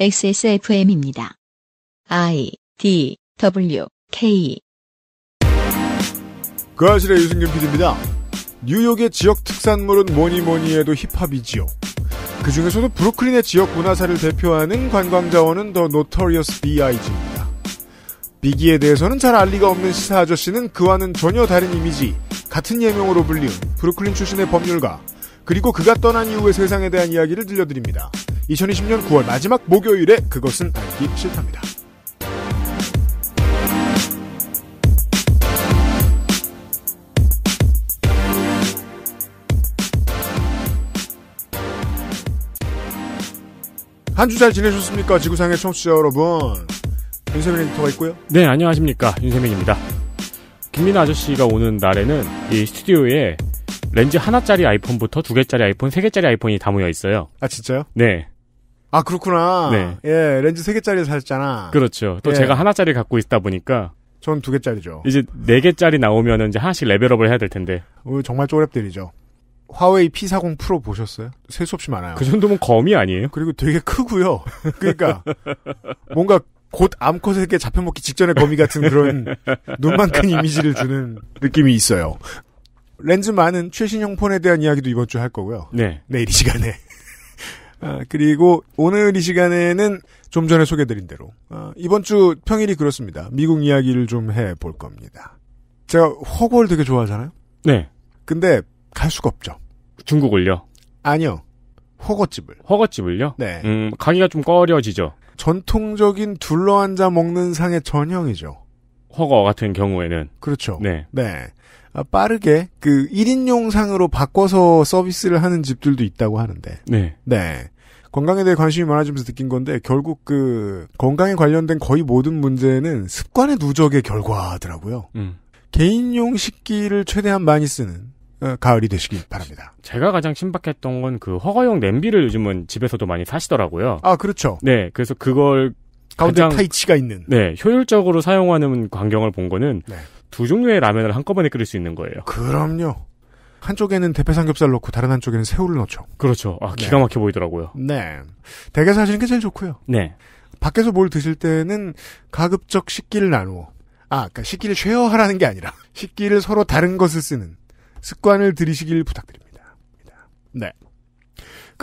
XSFM입니다. I D W K 그 아실의 유승균 PD입니다. 뉴욕의 지역 특산물은 뭐니 뭐니 해도 힙합이지요. 그 중에서도 브루클린의 지역 문화사를 대표하는 관광 자원은 더 노토리어스 B.I.G.입니다. 비기에 대해서는 잘 알리가 없는 시사 아저씨는 그와는 전혀 다른 이미지, 같은 예명으로 불리운 브루클린 출신의 법률가, 그리고 그가 떠난 이후의 세상에 대한 이야기를 들려드립니다. 2020년 9월 마지막 목요일에 그것은 알기 싫답니다. 한 주 잘 지내셨습니까? 지구상의 청취자 여러분. 윤세민 에디터가 있고요. 네, 안녕하십니까. 윤세민입니다. 김민아 아저씨가 오는 날에는 이 스튜디오에 렌즈 하나짜리 아이폰부터 두 개짜리 아이폰, 세 개짜리 아이폰이 다 모여 있어요. 아 진짜요? 네. 아 그렇구나. 네. 예, 렌즈 세 개짜리 샀잖아. 그렇죠. 또 예. 제가 하나짜리 갖고 있다 보니까 전 두 개짜리죠. 이제 네 개짜리 나오면 이제 하나씩 레벨업을 해야 될 텐데. 어, 정말 쪼렙들이죠. 화웨이 P40 프로 보셨어요? 셀 수 없이 많아요. 그 정도면 거미 아니에요? 그리고 되게 크고요. 그러니까 뭔가 곧 암컷에게 잡혀먹기 직전의 거미 같은 그런 눈만 큰 이미지를 주는 느낌이 있어요. 렌즈 많은 최신형 폰에 대한 이야기도 이번 주에 할 거고요. 네. 내일 이 시간에. 아, 그리고 오늘 이 시간에는 좀 전에 소개드린 대로 아, 이번 주 평일이 그렇습니다. 미국 이야기를 좀 해볼 겁니다. 제가 허를 되게 좋아하잖아요. 네. 근데 갈 수가 없죠. 중국을요? 아니요. 허거집을. 허거집을요? 네. 음, 가기가 좀 꺼려지죠. 전통적인 둘러앉아 먹는 상의 전형이죠. 허거 같은 경우에는 그렇죠. 네. 네. 아, 빠르게 그 1인용 상으로 바꿔서 서비스를 하는 집들도 있다고 하는데. 네. 네. 건강에 대해 관심이 많아지면서 느낀 건데 결국 그 건강에 관련된 거의 모든 문제는 습관의 누적의 결과더라고요. 음. 개인용 식기를 최대한 많이 쓰는 어, 가을이 되시길 바랍니다. 제가 가장 신박했던 건 그 허가용 냄비를 요즘은 집에서도 많이 사시더라고요. 아 그렇죠. 네, 그래서 그걸 가운데 타이치가 있는. 네, 효율적으로 사용하는 광경을 본 거는 네. 두 종류의 라면을 한꺼번에 끓일 수 있는 거예요. 그럼요. 한쪽에는 대패 삼겹살 넣고 다른 한쪽에는 새우를 넣죠. 그렇죠. 아, 네. 기가 막혀 네. 보이더라고요. 네. 댁에서 하시는 게 제일 좋고요. 네. 밖에서 뭘 드실 때는 가급적 식기를 나누어. 아, 그러니까 식기를 쉐어하라는 게 아니라 식기를 서로 다른 것을 쓰는 습관을 들이시길 부탁드립니다. 네.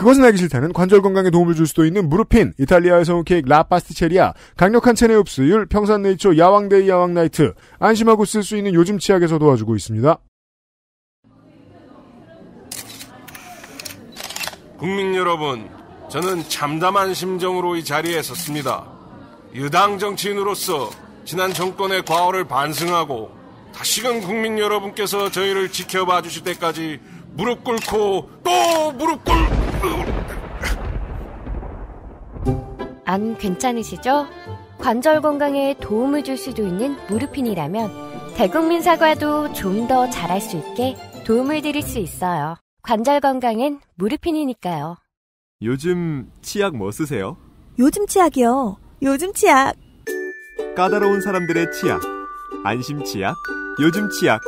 그것은 알기 싫다는 관절 건강에 도움을 줄 수도 있는 무릎핀 이탈리아에서 온 케이크 라파스티체리아, 강력한 체내 흡수율, 평산네이처 야왕데이 야왕나이트, 안심하고 쓸 수 있는 요즘 치약에서 도와주고 있습니다. 국민 여러분, 저는 참담한 심정으로 이 자리에 섰습니다. 유당 정치인으로서 지난 정권의 과오를 반성하고 다시금 국민 여러분께서 저희를 지켜봐 주실 때까지 무릎 꿇고 또 무릎 꿇고 안 괜찮으시죠? 관절 건강에 도움을 줄 수도 있는 무릎핀이라면 대국민 사과도 좀 더 잘할 수 있게 도움을 드릴 수 있어요. 관절 건강엔 무릎핀이니까요 요즘 치약 뭐 쓰세요? 요즘 치약이요. 요즘 치약. 까다로운 사람들의 치약. 안심 치약. 요즘 치약.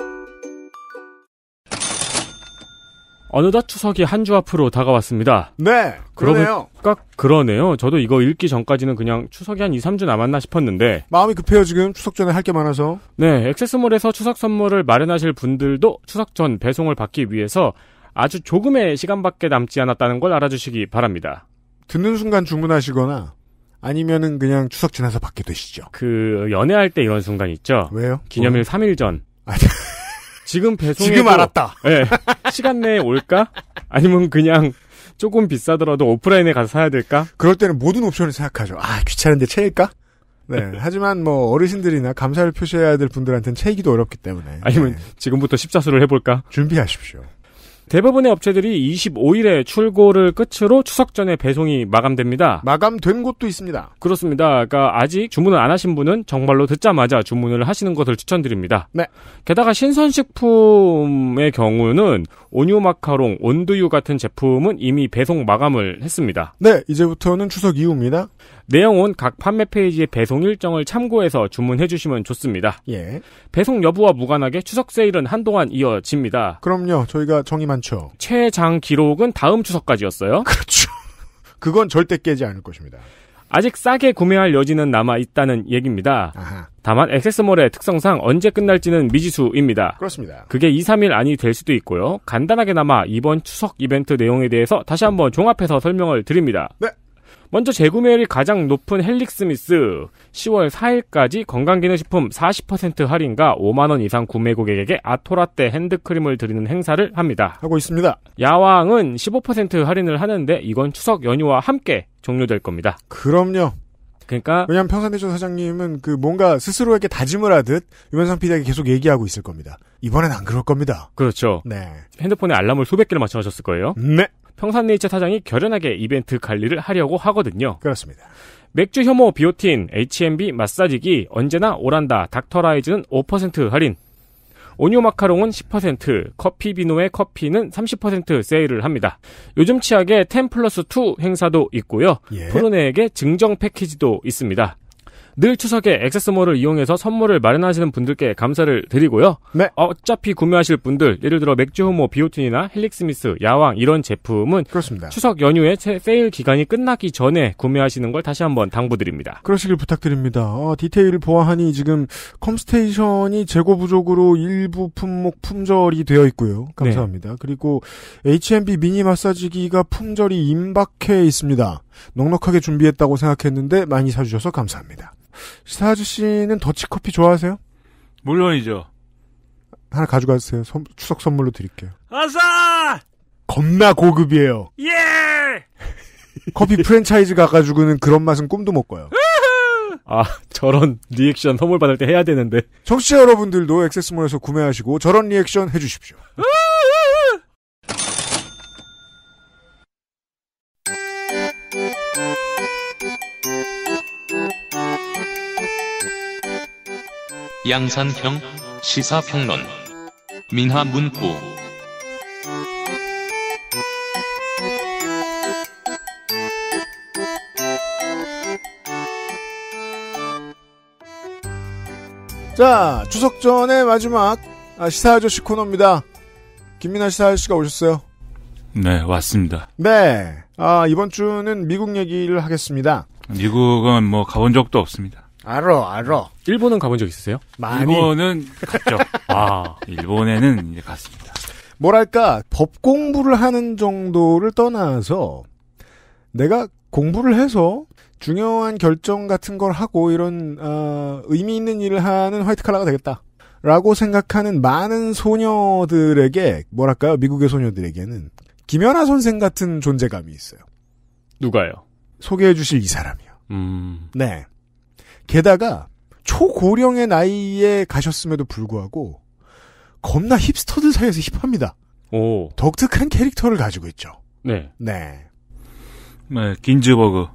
어느덧 추석이 한 주 앞으로 다가왔습니다. 네. 그러네요. 그 그러네요. 저도 이거 읽기 전까지는 그냥 추석이 한 2, 3주 남았나 싶었는데 마음이 급해요, 지금. 추석 전에 할 게 많아서. 네, 액세스몰에서 추석 선물을 마련하실 분들도 추석 전 배송을 받기 위해서 아주 조금의 시간밖에 남지 않았다는 걸 알아주시기 바랍니다. 듣는 순간 주문하시거나 아니면은 그냥 추석 지나서 받게 되시죠. 그 연애할 때 이런 순간 있죠. 왜요? 기념일 어. 3일 전. 아, 네. 지금 배송 지금 알았다. 네, 시간 내에 올까? 아니면 그냥 조금 비싸더라도 오프라인에 가서 사야 될까? 그럴 때는 모든 옵션을 생각하죠. 아 귀찮은데 체일까? 네. 하지만 뭐 어르신들이나 감사를 표시해야 될 분들한테는 체이기도 어렵기 때문에. 아니면 네. 지금부터 십자수를 해볼까? 준비하십시오. 대부분의 업체들이 25일에 출고를 끝으로 추석 전에 배송이 마감됩니다. 마감된 곳도 있습니다. 그렇습니다. 그러니까 아직 주문을 안 하신 분은 정말로 듣자마자 주문을 하시는 것을 추천드립니다. 네. 게다가 신선식품의 경우는 온유 마카롱, 온두유 같은 제품은 이미 배송 마감을 했습니다. 네, 이제부터는 추석 이후입니다. 내용은 각 판매 페이지의 배송 일정을 참고해서 주문해 주시면 좋습니다. 예. 배송 여부와 무관하게 추석 세일은 한동안 이어집니다. 그럼요. 저희가 정이 많죠. 최장 기록은 다음 추석까지였어요. 그렇죠. 그건 절대 깨지 않을 것입니다. 아직 싸게 구매할 여지는 남아 있다는 얘기입니다. 아하. 다만 액세스몰의 특성상 언제 끝날지는 미지수입니다. 그렇습니다. 그게 2, 3일 안이 될 수도 있고요. 간단하게 남아 이번 추석 이벤트 내용에 대해서 다시 한번 종합해서 설명을 드립니다. 네. 먼저 재구매율이 가장 높은 헬릭스미스 10월 4일까지 건강기능식품 40% 할인과 5만원 이상 구매 고객에게 아토라떼 핸드크림을 드리는 행사를 합니다. 하고 있습니다. 야왕은 15% 할인을 하는데 이건 추석 연휴와 함께 종료될 겁니다. 그럼요. 그러니까 왜냐하면 평산대전 사장님은 그 뭔가 스스로에게 다짐을 하듯 유면상 PD에게 계속 얘기하고 있을 겁니다. 이번엔 안 그럴 겁니다. 그렇죠. 네. 핸드폰에 알람을 수백 개를 맞춰놓으셨을 거예요. 네. 평산네이처 사장이 결연하게 이벤트 관리를 하려고 하거든요. 그렇습니다. 맥주 혐오 비오틴, H&B m 마사지기 언제나 오란다. 닥터라이즈는 5% 할인. 오뉴 마카롱은 10%, 커피 비노의 커피는 30% 세일을 합니다. 요즘 치약에 10 플러스 2 행사도 있고요. 예. 푸르네에게 증정 패키지도 있습니다. 늘 추석에 액세스몰을 이용해서 선물을 마련하시는 분들께 감사를 드리고요. 네. 어차피 구매하실 분들, 예를 들어 맥주호모, 비오틴이나 헬릭스미스, 야왕 이런 제품은 그렇습니다. 추석 연휴에 세일 기간이 끝나기 전에 구매하시는 걸 다시 한번 당부드립니다. 그러시길 부탁드립니다. 어, 디테일을 보아하니 지금 컴스테이션이 재고 부족으로 일부 품목 품절이 되어 있고요. 감사합니다. 네. 그리고 H&B m 미니 마사지기가 품절이 임박해 있습니다. 넉넉하게 준비했다고 생각했는데 많이 사주셔서 감사합니다. 시사 아저씨는 더치커피 좋아하세요? 물론이죠. 하나 가져가세요. 선, 추석 선물로 드릴게요. 아싸! 겁나 고급이에요. 예! 커피 프랜차이즈 가가지고는 그런 맛은 꿈도 못 꿔요. 아, 저런 리액션 선물 받을 때 해야 되는데. 청취자 여러분들도 액세스몰에서 구매하시고 저런 리액션 해주십시오. 양산형 시사평론 민화문구 자 추석 전에 마지막 아, 시사 아저씨 코너입니다. 김민아 시사 아저씨가 오셨어요. 네 왔습니다. 네 아, 이번 주는 미국 얘기를 하겠습니다. 미국은 뭐 가본 적도 없습니다. 알어, 알어. 일본은 가본 적 있으세요? 많이. 일본은 갔죠. 아, 일본에는 이제 갔습니다. 뭐랄까, 법 공부를 하는 정도를 떠나서 내가 공부를 해서 중요한 결정 같은 걸 하고 이런, 어, 의미 있는 일을 하는 화이트 칼라가 되겠다. 라고 생각하는 많은 소녀들에게, 뭐랄까요, 미국의 소녀들에게는 김연아 선생 같은 존재감이 있어요. 누가요? 소개해 주실 이 사람이요. 음. 네. 게다가 초고령의 나이에 가셨음에도 불구하고 겁나 힙스터들 사이에서 힙합니다. 오. 독특한 캐릭터를 가지고 있죠. 네. 네. 네, 긴즈버그.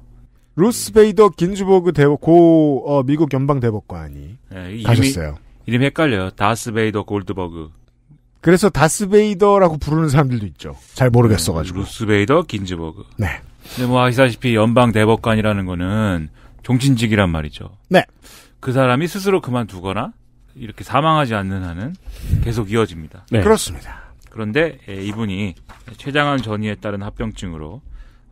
루스베이더 긴즈버그 대법, 고, 어, 미국 연방대법관이 네, 가셨어요. 이름 이 헷갈려요. 다스베이더 골드버그. 그래서 다스베이더라고 부르는 사람들도 있죠. 잘 모르겠어가지고. 루스베이더 긴즈버그. 네. 근데 뭐 아시다시피 연방대법관이라는 거는 종신직이란 말이죠. 네. 그 사람이 스스로 그만두거나 이렇게 사망하지 않는 한은 계속 이어집니다. 네. 그렇습니다. 그런데 예, 이분이 췌장암 전이에 따른 합병증으로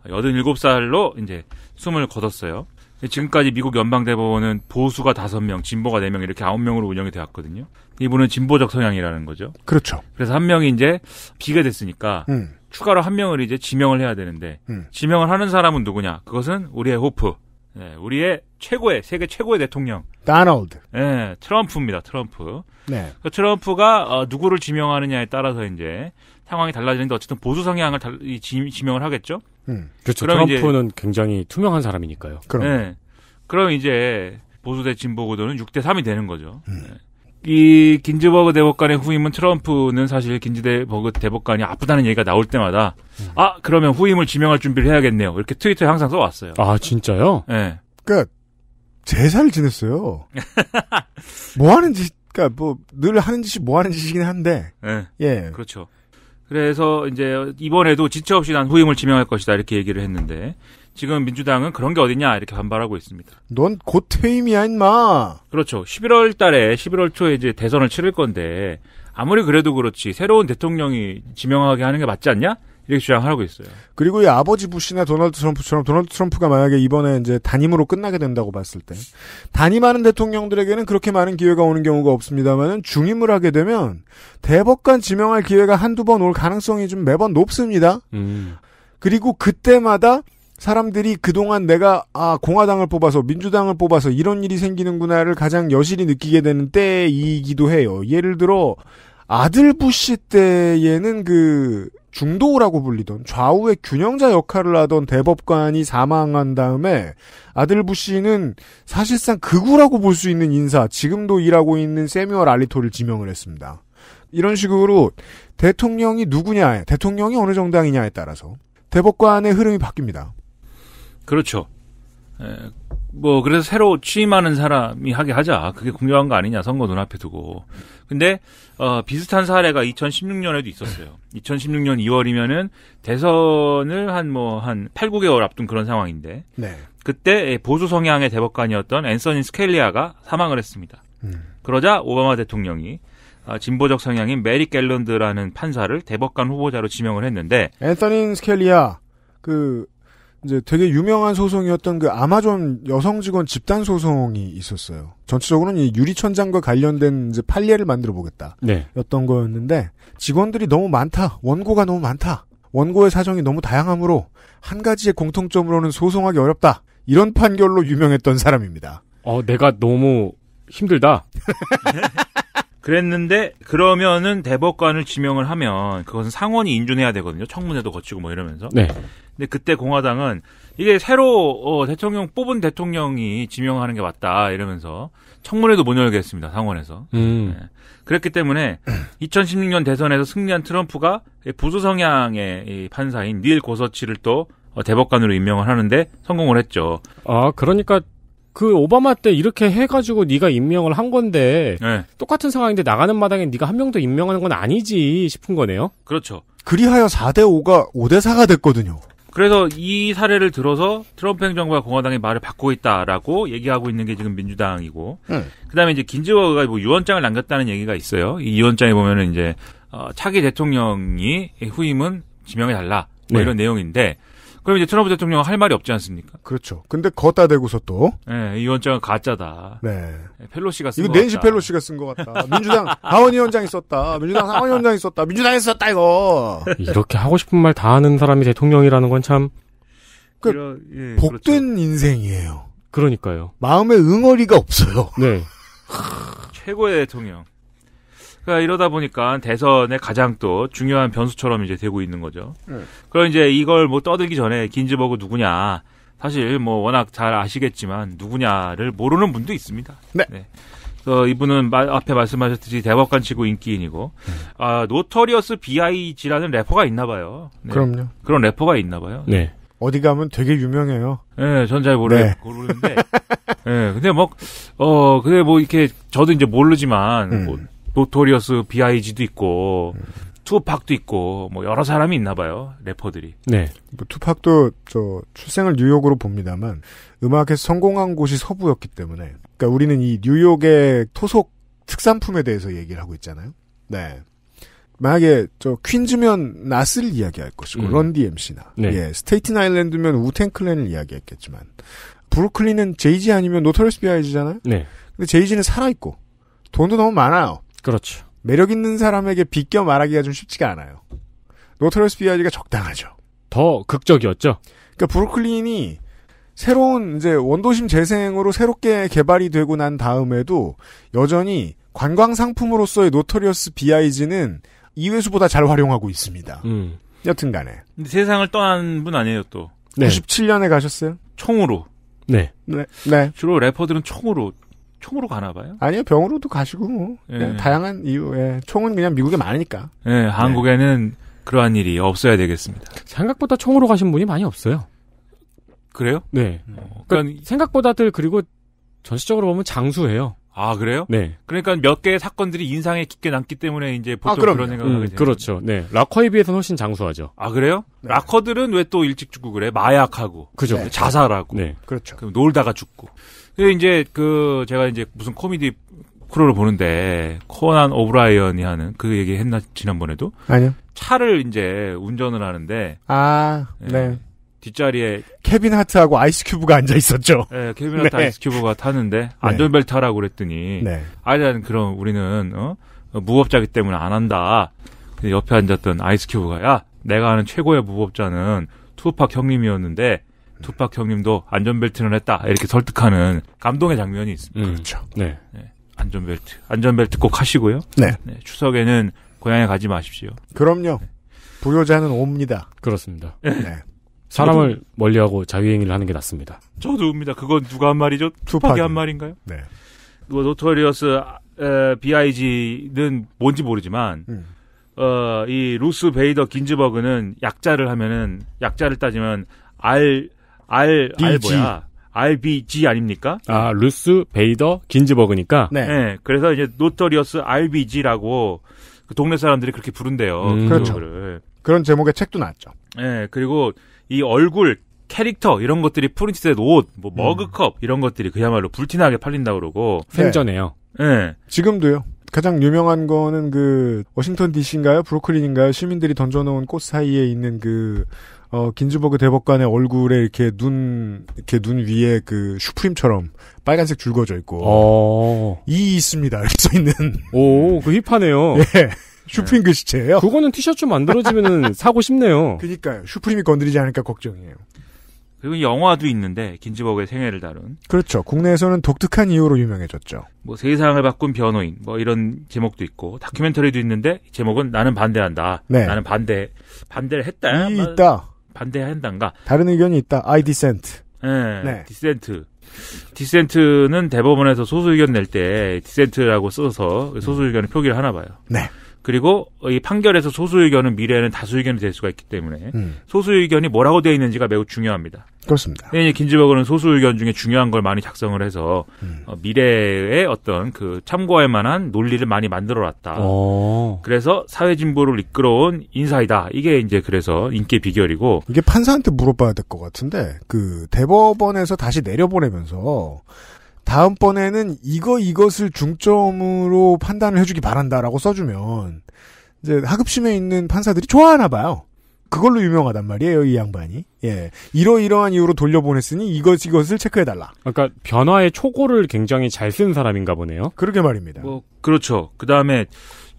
87살로 이제 숨을 거뒀어요. 지금까지 미국 연방대법원은 보수가 5명, 진보가 4명 이렇게 9명으로 운영이 되었거든요. 이분은 진보적 성향이라는 거죠. 그렇죠. 그래서 한 명이 이제 비가 됐으니까 음. 추가로 한 명을 이제 지명을 해야 되는데 음. 지명을 하는 사람은 누구냐? 그것은 우리의 호프 네, 우리의 최고의 세계 최고의 대통령 도널드. 네, 예, 트럼프입니다. 트럼프. 네. 그 트럼프가 어, 누구를 지명하느냐에 따라서 이제 상황이 달라지는데 어쨌든 보수 성향을 달, 이, 지, 지명을 하겠죠. 음, 그렇죠. 트럼프는 이제, 굉장히 투명한 사람이니까요. 그럼. 네. 그럼 이제 보수 대 진보 구도는 6대 3이 되는 거죠. 음. 네. 이 긴즈버그 대법관의 후임은 트럼프는 사실 긴즈버그 대법관이 아프다는 얘기가 나올 때마다 음. 아 그러면 후임을 지명할 준비를 해야겠네요 이렇게 트위터에 항상 써왔어요. 아 진짜요? 예. 네. 그러니까 제사를 지냈어요. 뭐 하는 짓? 그러니까 뭐 늘 하는 짓이 뭐 하는 짓이긴 한데. 네. 예. 그렇죠. 그래서 이제 이번에도 지체 없이 난 후임을 지명할 것이다 이렇게 얘기를 했는데 지금 민주당은 그런 게 어디냐 이렇게 반발하고 있습니다. 넌 곧 퇴임이야 인마. 그렇죠. 11월 달에 11월 초에 이제 대선을 치를 건데 아무리 그래도 그렇지 새로운 대통령이 지명하게 하는 게 맞지 않냐? 이렇게 주장하고 있어요. 그리고 이 아버지 부시나 도널드 트럼프처럼 도널드 트럼프가 만약에 이번에 이제 단임으로 끝나게 된다고 봤을 때 단임하는 대통령들에게는 그렇게 많은 기회가 오는 경우가 없습니다만은 중임을 하게 되면 대법관 지명할 기회가 한두 번 올 가능성이 좀 매번 높습니다. 음. 그리고 그때마다 사람들이 그동안 내가 아 공화당을 뽑아서 민주당을 뽑아서 이런 일이 생기는구나를 가장 여실히 느끼게 되는 때이기도 해요. 예를 들어 아들 부시 때에는 그 중도라고 불리던 좌우의 균형자 역할을 하던 대법관이 사망한 다음에 아들 부시는 사실상 극우라고 볼 수 있는 인사, 지금도 일하고 있는 세미얼 알리토를 지명을 했습니다. 이런 식으로 대통령이 누구냐, 대통령이 어느 정당이냐에 따라서 대법관의 흐름이 바뀝니다. 그렇죠. 에, 예, 뭐 그래서 새로 취임하는 사람이 하게 하자. 그게 궁정한거 아니냐 선거 눈앞에 두고. 근데 어, 비슷한 사례가 2016년에도 있었어요. 2016년 2월이면은 대선을 한 뭐한 뭐한 8, 9개월 앞둔 그런 상황인데. 네. 그때 보수 성향의 대법관이었던 앤서니 스켈리아가 사망을 했습니다. 음. 그러자 오바마 대통령이 아, 진보적 성향인 메리 갤런드라는 판사를 대법관 후보자로 지명을 했는데 앤서니 스켈리아 그 이제 되게 유명한 소송이었던 그 아마존 여성 직원 집단 소송이 있었어요. 전체적으로는 이 유리천장과 관련된 이제 판례를 만들어 보겠다. 네. 였던 거였는데 직원들이 너무 많다. 원고가 너무 많다. 원고의 사정이 너무 다양하므로 한 가지의 공통점으로는 소송하기 어렵다. 이런 판결로 유명했던 사람입니다. 어, 내가 너무 힘들다. 그랬는데 그러면은 대법관을 지명을 하면 그것은 상원이 인준해야 되거든요. 청문회도 거치고 뭐 이러면서. 네. 근데 그때 공화당은 이게 새로 어, 대통령 뽑은 대통령이 지명하는 게 맞다 이러면서 청문회도 못 열게 했습니다. 상원에서. 음. 네. 그랬기 때문에 2016년 대선에서 승리한 트럼프가 부수 성향의 이 판사인 닐 고서치를 또 어, 대법관으로 임명을 하는데 성공을 했죠. 아, 그러니까 그 오바마 때 이렇게 해가지고 네가 임명을 한 건데 네. 똑같은 상황인데 나가는 마당에 네가 한 명 더 임명하는 건 아니지 싶은 거네요. 그렇죠. 그리하여 4대 5가 5대 4가 됐거든요. 그래서 이 사례를 들어서 트럼프 행정부가 공화당의 말을 바꾸고 있다라고 얘기하고 있는 게 지금 민주당이고, 네. 그다음에 이제 긴즈워가 뭐 유언장을 남겼다는 얘기가 있어요. 이 유언장에 보면은 이제 어, 차기 대통령이 후임은 지명해 달라 뭐 네. 이런 내용인데 그럼 이제 트럼프 대통령 은할 말이 없지 않습니까? 그렇죠. 근데 걷다 대고서 또. 네, 이 원장은 가짜다. 네. 네. 펠로시가 쓴 이거 낸시 같다. 펠로시가 쓴 것 같다. 민주당 하원위원장이 썼다. 민주당 하원위원장이 썼다. 민주당이 썼다 이거. 이렇게 하고 싶은 말 다 하는 사람이 대통령이라는 건 참. 그 이런, 예, 복된 그렇죠. 인생이에요. 그러니까요. 마음의 응어리가 없어요. 네. 최고의 대통령. 그러니까 이러다 보니까 대선의 가장 또 중요한 변수처럼 이제 되고 있는 거죠. 음. 그럼 이제 이걸 뭐 떠들기 전에 긴즈버그 누구냐 사실 뭐 워낙 잘 아시겠지만 누구냐를 모르는 분도 있습니다. 네. 네. 그 이분은 마, 앞에 말씀하셨듯이 대법관 치고 인기인이고 음. 아 노터리어스 B.I.G라는 래퍼가 있나봐요. 네. 그럼요. 그런 래퍼가 있나봐요. 네. 어디 가면 되게 유명해요. 예, 네, 전 잘 모르, 네. 모르는데. 예, 네, 근데 뭐, 어, 근데 뭐 이렇게, 저도 이제 모르지만, 음. 뭐 노토리어스 비아이 g 도 있고 음. 투팍도 있고 뭐 여러 사람이 있나 봐요 래퍼들이. 네. 뭐 투팍도 저 출생을 뉴욕으로 봅니다만 음악에서 성공한 곳이 서부였기 때문에 그러니까 우리는 이 뉴욕의 토속 특산품에 대해서 얘기를 하고 있잖아요. 네. 만약에 저 퀸즈면 나스를 이야기할 것이고 음. 런디 MC나 네. 예, 스테이튼 아일랜드면 우텐클랜을 이야기했겠지만 브루클린은 제이지 아니면 노토리스 비아이지잖아요. 네. 근데 제이지는 살아 있고 돈도 너무 많아요. 그렇죠. 매력 있는 사람에게 비껴 말하기가 좀 쉽지가 않아요. 노트리스 비아지가 적당하죠. 더 극적이었죠. 그러니까 브루클린이 새로운 이제 원도심 재생으로 새롭게 개발이 되고 난 다음에도 여전히 관광 상품으로서의 노토리어스 비아이지는 이회수보다 잘 활용하고 있습니다. 음. 여튼간에 근데 세상을 떠난 분 아니에요 또. 네. 97년에 가셨어요? 총으로. 네. 네. 네. 주로 래퍼들은 총으로 총으로 가나 봐요? 아니요, 병으로도 가시고, 뭐. 예. 다양한 이유, 에 예. 총은 그냥 미국에 많으니까. 예, 한국에는 예. 그러한 일이 없어야 되겠습니다. 생각보다 총으로 가신 분이 많이 없어요. 그래요? 네. 어, 그러니까, 그러니까 생각보다들 그리고 전시적으로 보면 장수해요. 아 그래요? 네. 그러니까 몇 개의 사건들이 인상에 깊게 남기 때문에 이제 아, 보통 아, 그런 생각을 음, 하게 돼요. 그렇죠. 네. 락커에 비해서는 훨씬 장수하죠. 아 그래요? 네. 락커들은 왜 또 일찍 죽고 그래? 마약하고, 그죠? 네. 자살하고, 네. 그렇죠. 그럼 놀다가 죽고. 근데 그 이제 그 제가 이제 무슨 코미디 프로를 보는데 코난 오브라이언이 하는 그 얘기 했나 지난번에도 아니요 차를 이제 운전을 하는데 아 네. 네. 뒷자리에 케빈 하트하고 아이스큐브가 앉아 있었죠. 네, 케빈 하트 네. 아이스큐브가 타는데 네. 안전벨트 하라고 그랬더니 네. 아니 그럼 우리는 어? 무법자기 때문에 안 한다. 옆에 앉았던 아이스큐브가 야 내가 아는 최고의 무법자는 투팍 형님이었는데 투팍 형님도 안전벨트는 했다 이렇게 설득하는 감동의 장면이 있습니다. 음. 그렇죠. 네. 네. 안전벨트, 안전벨트 꼭 하시고요. 네. 네. 추석에는 고향에 가지 마십시오. 그럼요. 네. 부효자는 옵니다. 그렇습니다. 네. 네. 사람을 저도... 멀리하고 자유행위를 하는 게 낫습니다. 저도 옵니다. 그건 누가 한 말이죠? 투팍이 한 말인가요? 네. 뭐 노토리어스 B.I.G.는 뭔지 모르지만 음. 어, 이 루스 베이더 긴즈버그는 약자를 하면은 약자를 따지면 R R, BG. R 뭐야? RBG 아닙니까? 아, 루스 베이더 긴즈버그니까. 네. 네. 그래서 이제 노터리어스 RBG라고 그 동네 사람들이 그렇게 부른대요. 그 음. 그렇죠. 그런 제목의 책도 나왔죠. 네. 그리고 이 얼굴, 캐릭터 이런 것들이 프린트셋 옷, 뭐 음. 머그컵 음. 이런 것들이 그야말로 불티나게 팔린다 그러고 생전에요. 네. 네. 지금도요. 가장 유명한 거는 그 워싱턴 DC인가요? 브루클린인가요? 시민들이 던져놓은 꽃 사이에 있는 그 어, 긴즈버그 대법관의 얼굴에 이렇게 눈, 이렇게 눈 위에 그 슈프림처럼 빨간색 줄거져 있고. 어. 이 있습니다. 이렇게 써 있는. 오, 그 힙하네요. 예. 슈프림 네. 글씨체예요 그거는 티셔츠 만들어지면은 사고 싶네요. 그니까요. 슈프림이 건드리지 않을까 걱정이에요. 그리고 영화도 있는데 긴즈버그의 생애를 다룬 그렇죠 국내에서는 독특한 이유로 유명해졌죠 뭐 세상을 바꾼 변호인 뭐 이런 제목도 있고 다큐멘터리도 있는데 제목은 나는 반대한다 네. 나는 반대 반대를 했다 이 있다 반대한단가. 다른 의견이 있다. 아이 디센트. 네, 네. 디센트. 디센트는 대법원에서 소수 의견 낼 때 디센트라고 써서 음. 소수 의견을 표기를 하나 봐요. 네. 그리고 이 판결에서 소수 의견은 미래에는 다수 의견이 될 수가 있기 때문에 음. 소수 의견이 뭐라고 되어 있는지가 매우 중요합니다. 그렇습니다. 예, 긴즈버그는 소수 의견 중에 중요한 걸 많이 작성을 해서 음. 어, 미래의 어떤 그 참고할 만한 논리를 많이 만들어놨다. 오. 어. 그래서 사회 진보를 이끌어온 인사이다. 이게 이제 그래서 인기 비결이고 이게 판사한테 물어봐야 될 것 같은데 그 대법원에서 다시 내려보내면서 다음번에는 이거 이것을 중점으로 판단을 해주기 바란다라고 써주면 이제 하급심에 있는 판사들이 좋아하나 봐요. 그걸로 유명하단 말이에요, 이 양반이. 예. 이러이러한 이유로 돌려보냈으니 이것, 이것을 체크해달라. 그러니까 변화의 초고를 굉장히 잘 쓴 사람인가 보네요. 그러게 말입니다. 뭐, 그렇죠. 그 다음에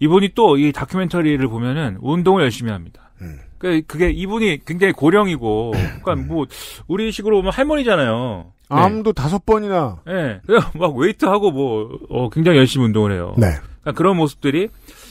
이분이 또 이 다큐멘터리를 보면은 운동을 열심히 합니다. 음. 그, 그게 이분이 굉장히 고령이고, 음. 그니까 음. 뭐, 우리 식으로 보면 할머니잖아요. 네. 암도 네. 다섯 번이나. 예. 네. 그래서 막 웨이트하고 뭐, 어, 굉장히 열심히 운동을 해요. 네. 그러니까 그런 모습들이,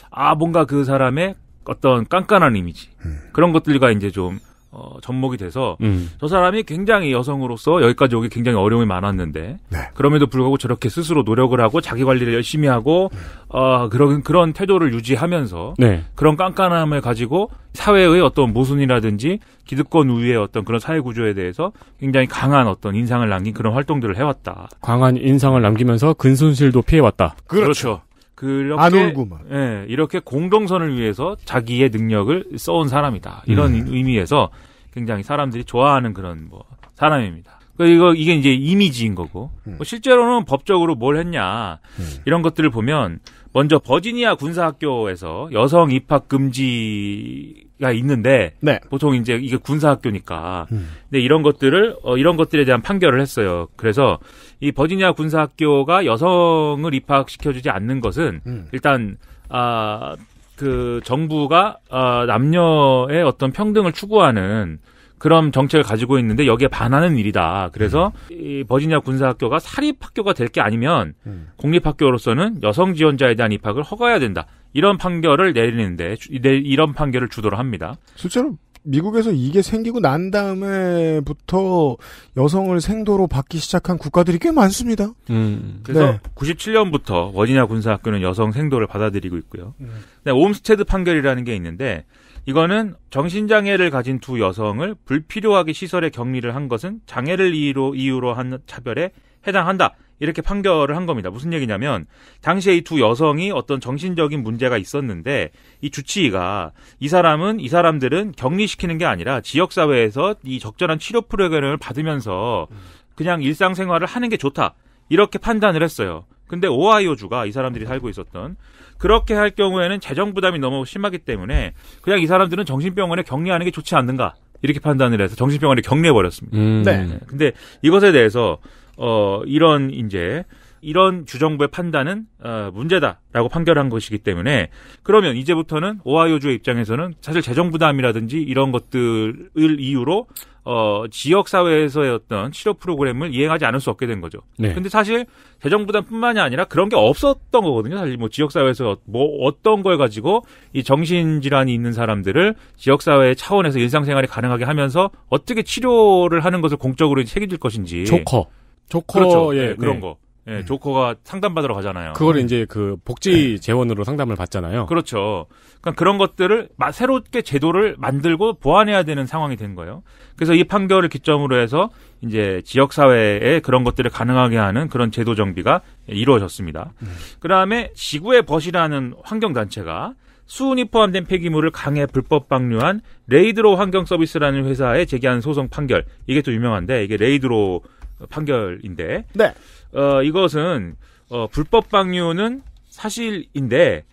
아, 뭔가 그 사람의 어떤 깐깐한 이미지 음. 그런 것들과 이제 좀 어, 접목이 돼서 음. 저 사람이 굉장히 여성으로서 여기까지 오기 굉장히 어려움이 많았는데 네. 그럼에도 불구하고 저렇게 스스로 노력을 하고 자기 관리를 열심히 하고 네. 어, 그런 그런 태도를 유지하면서 네. 그런 깐깐함을 가지고 사회의 어떤 모순이라든지 기득권 우위의 어떤 그런 사회 구조에 대해서 굉장히 강한 어떤 인상을 남긴 그런 활동들을 해왔다. 강한 인상을 남기면서 근손실도 피해왔다. 그렇죠. 그렇죠. 그렇게 안 울고만. 예, 이렇게 공동선을 위해서 자기의 능력을 써온 사람이다. 이런 음. 의미에서 굉장히 사람들이 좋아하는 그런 뭐 사람입니다. 그 이거 이게 이제 이미지인 거고 음. 뭐 실제로는 법적으로 뭘 했냐 음. 이런 것들을 보면 먼저 버지니아 군사학교에서 여성 입학 금지 가 있는데 네. 보통 이제 이게 군사 학교니까 음. 근데 이런 것들을 어, 이런 것들에 대한 판결을 했어요. 그래서 이 버지니아 군사 학교가 여성을 입학시켜 주지 않는 것은 음. 일단 아 그 정부가 아 남녀의 어떤 평등을 추구하는 그런 정책을 가지고 있는데 여기에 반하는 일이다. 그래서 음. 이 버지니아 군사학교가 사립학교가 될 게 아니면 음. 공립학교로서는 여성 지원자에 대한 입학을 허가해야 된다. 이런 판결을 내리는데 이런 판결을 주도를 합니다. 실제로 미국에서 이게 생기고 난 다음에부터 여성을 생도로 받기 시작한 국가들이 꽤 많습니다. 음. 그래서 네. 97년부터 워지니아 군사학교는 여성 생도를 받아들이고 있고요. 음. 네, 옴스테드 판결이라는 게 있는데 이거는 정신장애를 가진 두 여성을 불필요하게 시설에 격리를 한 것은 장애를 이유로, 이유로 한 차별에 해당한다. 이렇게 판결을 한 겁니다. 무슨 얘기냐면 당시에 이 두 여성이 어떤 정신적인 문제가 있었는데 이 주치의가 이 사람은 이 사람들은 격리시키는 게 아니라 지역 사회에서 이 적절한 치료 프로그램을 받으면서 그냥 일상생활을 하는 게 좋다. 이렇게 판단을 했어요. 근데 오하이오주가 이 사람들이 살고 있었던 그렇게 할 경우에는 재정 부담이 너무 심하기 때문에 그냥 이 사람들은 정신병원에 격리하는 게 좋지 않는가 이렇게 판단을 해서 정신병원에 격리해 버렸습니다. 음. 네. 근데 이것에 대해서 어 이런 이제 이런 주정부의 판단은 어, 문제다라고 판결한 것이기 때문에 그러면 이제부터는 오하이오주의 입장에서는 사실 재정 부담이라든지 이런 것들을 이유로 어, 지역 사회에서의 어떤 치료 프로그램을 이행하지 않을 수 없게 된 거죠. 네. 근데 사실 재정 부담뿐만이 아니라 그런 게 없었던 거거든요. 사실 뭐 지역 사회에서 뭐 어떤 걸 가지고 이 정신 질환이 있는 사람들을 지역 사회 차원에서 일상생활이 가능하게 하면서 어떻게 치료를 하는 것을 공적으로 책임질 것인지 조커 조커 그렇죠. 예, 네, 예 그런 거. 예, 조커가 상담받으러 가잖아요. 그걸 이제 그 복지 네. 재원으로 상담을 받잖아요. 그렇죠. 그러니까 그런 것들을 새롭게 제도를 만들고 보완해야 되는 상황이 된 거예요. 그래서 이 판결을 기점으로 해서 이제 지역 사회에 그런 것들을 가능하게 하는 그런 제도 정비가 이루어졌습니다. 음. 그다음에 지구의 벗이라는 환경 단체가 수은이 포함된 폐기물을 강해 불법 방류한 레이드로 환경 서비스라는 회사에 제기한 소송 판결 이게 또 유명한데 이게 레이드로 판결인데 네. 어, 이것은 어, 불법 방류는 사실인데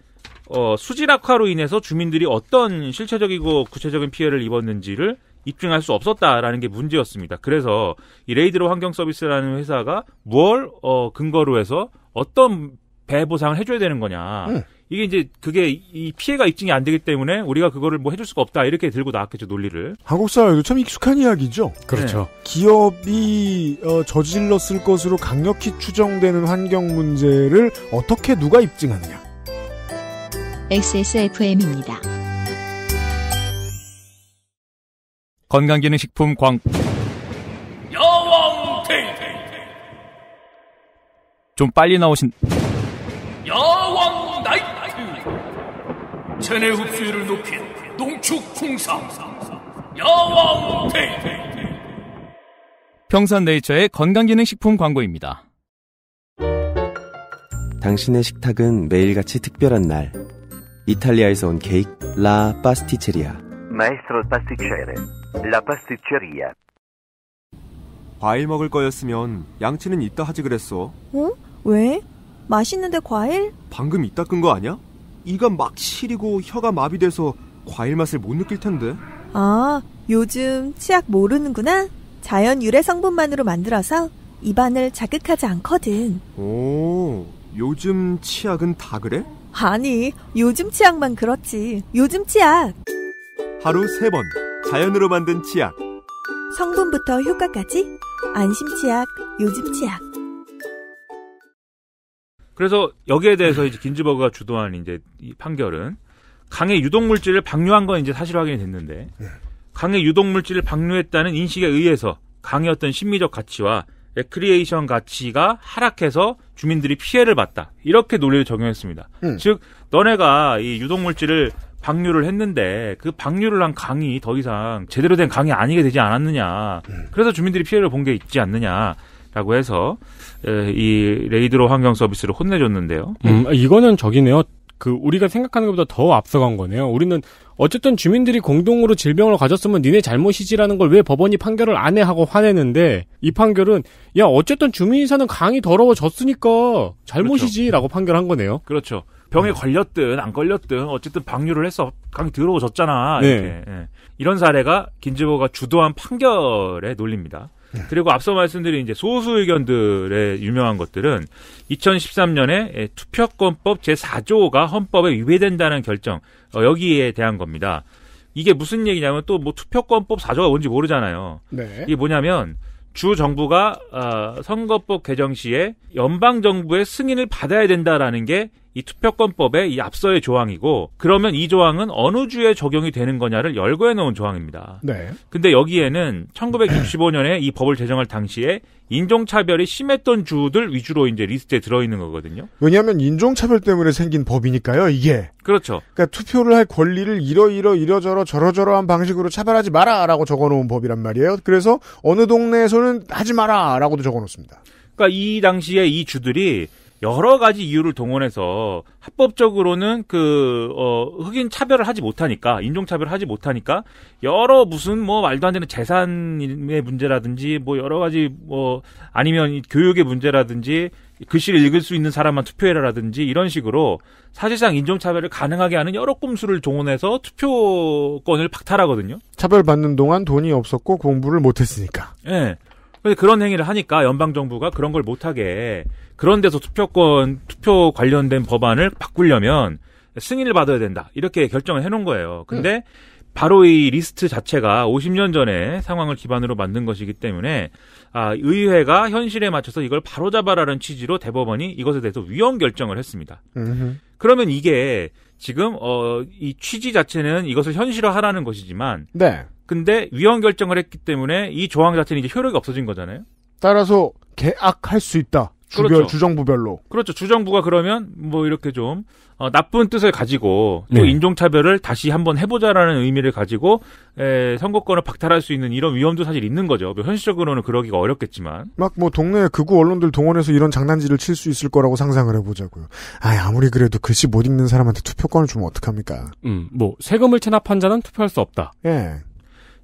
어, 수질 악화로 인해서 주민들이 어떤 실체적이고 구체적인 피해를 입었는지를 입증할 수 없었다라는 게 문제였습니다. 그래서 이 레이드로 환경 서비스라는 회사가 뭘 어, 근거로 해서 어떤 배 보상을 해줘야 되는 거냐. 음. 이게 이제 그게 이 피해가 입증이 안 되기 때문에 우리가 그거를 뭐 해줄 수가 없다 이렇게 들고 나왔겠죠 논리를. 한국 사회도 참 익숙한 이야기죠. 그렇죠. 네. 기업이 어, 저질렀을 것으로 강력히 추정되는 환경 문제를 어떻게 누가 입증하느냐. XSFM입니다. 건강기능식품 광. 여왕 테이테이. 좀 빨리 나오신. 여왕. 체내 흡수율을 높인 농축 풍상 야왕테이 평산네이처의 건강기능식품 광고입니다. 당신의 식탁은 매일같이 특별한 날 이탈리아에서 온 케이크 라 파스티체리아 마에스트로 파스티체레 라 파스티체리아 과일 먹을 거였으면 양치는 이따 하지 그랬어 응? 어? 왜? 맛있는데 과일? 방금 이따 끈 거 아니야? 이가 막 시리고 혀가 마비돼서 과일 맛을 못 느낄 텐데. 아, 요즘 치약 모르는구나. 자연 유래 성분만으로 만들어서 입안을 자극하지 않거든. 오, 요즘 치약은 다 그래? 아니, 요즘 치약만 그렇지. 요즘 치약. 하루 세 번 자연으로 만든 치약. 성분부터 효과까지 안심 치약, 요즘 치약. 그래서 여기에 대해서 이제 긴즈버그가 주도한 이제 이 판결은 강의 유독 물질을 방류한 건 이제 사실 확인이 됐는데 네. 강의 유독 물질을 방류했다는 인식에 의해서 강의 어떤 심리적 가치와 레크리에이션 가치가 하락해서 주민들이 피해를 봤다. 이렇게 논리를 적용했습니다. 음. 즉 너네가 이 유독 물질을 방류를 했는데 그 방류를 한 강이 더 이상 제대로 된 강이 아니게 되지 않았느냐. 음. 그래서 주민들이 피해를 본 게 있지 않느냐. 라고 해서 이 레이드로 환경 서비스를 혼내줬는데요. 음, 이거는 저기네요. 그 우리가 생각하는 것보다 더 앞서간 거네요. 우리는 어쨌든 주민들이 공동으로 질병을 가졌으면 니네 잘못이지라는 걸 왜 법원이 판결을 안 해 하고 화내는데 이 판결은 야 어쨌든 주민이 사는 강이 더러워졌으니까 잘못이지라고 그렇죠. 판결한 거네요. 그렇죠. 병에 음. 걸렸든 안 걸렸든 어쨌든 방류를 해서 강이 더러워졌잖아. 네. 이렇게. 네. 예. 이런 사례가 김즈버가 주도한 판결의 논리입니다. 네. 그리고 앞서 말씀드린 이제 소수 의견들의 유명한 것들은 2013년에 예, 투표권법 제4조가 헌법에 위배된다는 결정 어, 여기에 대한 겁니다. 이게 무슨 얘기냐면 또 뭐 투표권법 4조가 뭔지 모르잖아요. 네. 이게 뭐냐면 주 정부가 어, 선거법 개정 시에 연방 정부의 승인을 받아야 된다라는 게이 투표권법의 이 앞서의 조항이고 그러면 이 조항은 어느 주에 적용이 되는 거냐를 열거해 놓은 조항입니다. 네. 근데 여기에는 1965년에 이 법을 제정할 당시에 인종차별이 심했던 주들 위주로 이제 리스트에 들어있는 거거든요. 왜냐하면 인종차별 때문에 생긴 법이니까요, 이게. 그렇죠. 그러니까 투표를 할 권리를 이러이러 이러저러 저러저러한 방식으로 차별하지 마라라고 적어놓은 법이란 말이에요. 그래서 어느 동네에서는 하지 마라라고도 적어놓습니다. 그러니까 이 당시에 이 주들이 여러 가지 이유를 동원해서 합법적으로는 그 어, 흑인 차별을 하지 못하니까 인종 차별을 하지 못하니까 여러 무슨 뭐 말도 안 되는 재산의 문제라든지 뭐 여러 가지 뭐 아니면 교육의 문제라든지 글씨를 읽을 수 있는 사람만 투표해라라든지 이런 식으로 사실상 인종차별을 가능하게 하는 여러 꼼수를 동원해서 투표권을 박탈하거든요. 차별받는 동안 돈이 없었고 공부를 못했으니까. 예. 네. 근데 그런 행위를 하니까 연방 정부가 그런 걸 못하게 그런 데서 투표권 투표 관련된 법안을 바꾸려면 승인을 받아야 된다 이렇게 결정을 해놓은 거예요. 근데 음. 바로 이 리스트 자체가 50년 전에 상황을 기반으로 만든 것이기 때문에 아, 의회가 현실에 맞춰서 이걸 바로잡아라는 취지로 대법원이 이것에 대해서 위헌 결정을 했습니다. 음흠. 그러면 이게 지금 어, 이 취지 자체는 이것을 현실화하라는 것이지만 네. 근데 위헌 결정을 했기 때문에 이 조항 자체는 이제 효력이 없어진 거잖아요. 따라서 계약할 수 있다. 주별 그렇죠. 주정부별로. 그렇죠. 주정부가 그러면 뭐 이렇게 좀 어, 나쁜 뜻을 가지고 또 네. 인종차별을 다시 한번 해보자라는 의미를 가지고 에, 선거권을 박탈할 수 있는 이런 위험도 사실 있는 거죠. 뭐 현실적으로는 그러기가 어렵겠지만. 막 뭐 동네 에 극우 언론들 동원해서 이런 장난질을 칠 수 있을 거라고 상상을 해보자고요. 아 아무리 그래도 글씨 못 읽는 사람한테 투표권을 주면 어떡합니까? 음, 뭐 세금을 체납한 자는 투표할 수 없다. 예.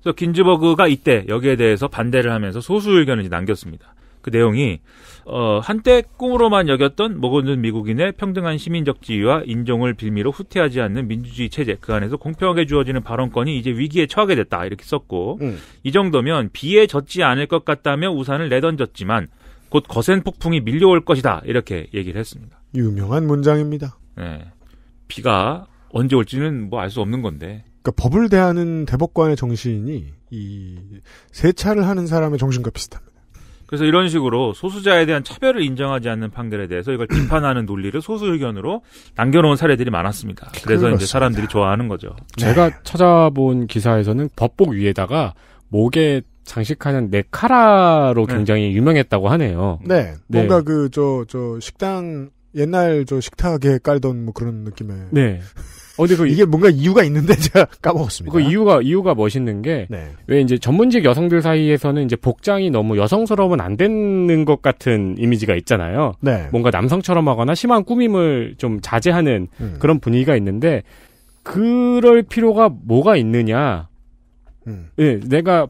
그래서 긴즈버그가 이때 여기에 대해서 반대를 하면서 소수 의견을 남겼습니다. 그 내용이 어, 한때 꿈으로만 여겼던 먹어든 미국인의 평등한 시민적 지위와 인종을 빌미로 후퇴하지 않는 민주주의 체제 그 안에서 공평하게 주어지는 발언권이 이제 위기에 처하게 됐다 이렇게 썼고 음. 이 정도면 비에 젖지 않을 것 같다며 우산을 내던졌지만 곧 거센 폭풍이 밀려올 것이다 이렇게 얘기를 했습니다. 유명한 문장입니다. 네, 비가 언제 올지는 뭐 알 수 없는 건데 그러니까 법을 대하는 대법관의 정신이 이 세차를 하는 사람의 정신과 비슷합니다. 그래서 이런 식으로 소수자에 대한 차별을 인정하지 않는 판결에 대해서 이걸 비판하는 논리를 소수 의견으로 남겨놓은 사례들이 많았습니다. 그래서 그렇습니다. 이제 사람들이 좋아하는 거죠. 네. 제가 네. 찾아본 기사에서는 법복 위에다가 목에 장식하는 네카라로 네. 굉장히 유명했다고 하네요. 네, 네. 뭔가 그 저저 저 식당 옛날 저 식탁에 깔던 뭐 그런 느낌의. 네. 어, 근데 그 이게 뭔가 이유가 있는데 제가 까먹었습니다. 그 이유가 이유가 멋있는 게왜 네. 이제 전문직 여성들 사이에서는 이제 복장이 너무 여성스러우면 안 되는 것 같은 이미지가 있잖아요. 네. 뭔가 남성처럼 하거나 심한 꾸밈을 좀 자제하는 음. 그런 분위기가 있는데 그럴 필요가 뭐가 있느냐? 음. 예, 내가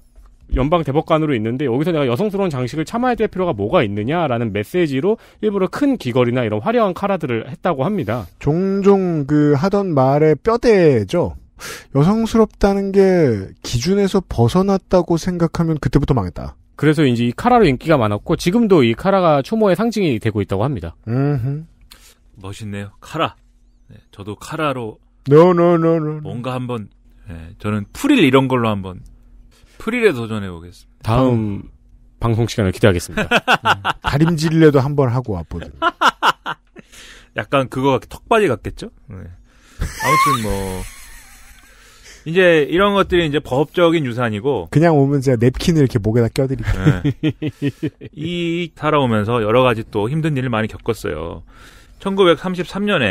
연방 대법관으로 있는데 여기서 내가 여성스러운 장식을 참아야 될 필요가 뭐가 있느냐라는 메시지로 일부러 큰 귀걸이나 이런 화려한 카라들을 했다고 합니다. 종종 그 하던 말의 뼈대죠. 여성스럽다는 게 기준에서 벗어났다고 생각하면 그때부터 망했다. 그래서 이제 이 카라로 인기가 많았고 지금도 이 카라가 추모의 상징이 되고 있다고 합니다. 음. 멋있네요. 카라. 네, 저도 카라로. 노노노노. No, no, no, 뭔가 한번 네, 저는 프릴 이런 걸로 한번 프릴에 도전해보겠습니다. 다음 음. 방... 송 시간을 기대하겠습니다. 네. 다림질래도한 번 하고 왔거든 약간 그거 턱받이 같겠죠? 네. 아무튼 뭐 이제 이런 것들이 이제 법적인 유산이고 그냥 오면 제가 냅킨을 이렇게 목에다 껴드리고 네. 이 살아오면서 여러 가지 또 힘든 일을 많이 겪었어요. 1933년에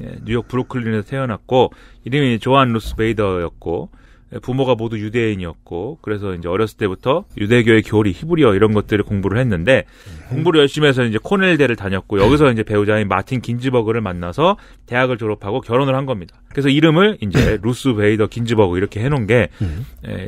예, 뉴욕 브루클린에서 태어났고 이름이 조한 루스 베이더였고 예, 부모가 모두 유대인이었고 그래서 이제 어렸을 때부터 유대교의 교리, 히브리어 이런 것들을 공부를 했는데 공부를 열심히 해서 이제 코넬대를 다녔고 여기서 이제 배우자인 마틴 긴즈버그를 만나서 대학을 졸업하고 결혼을 한 겁니다. 그래서 이름을 이제 루스 베이더 긴즈버그 이렇게 해놓은 게이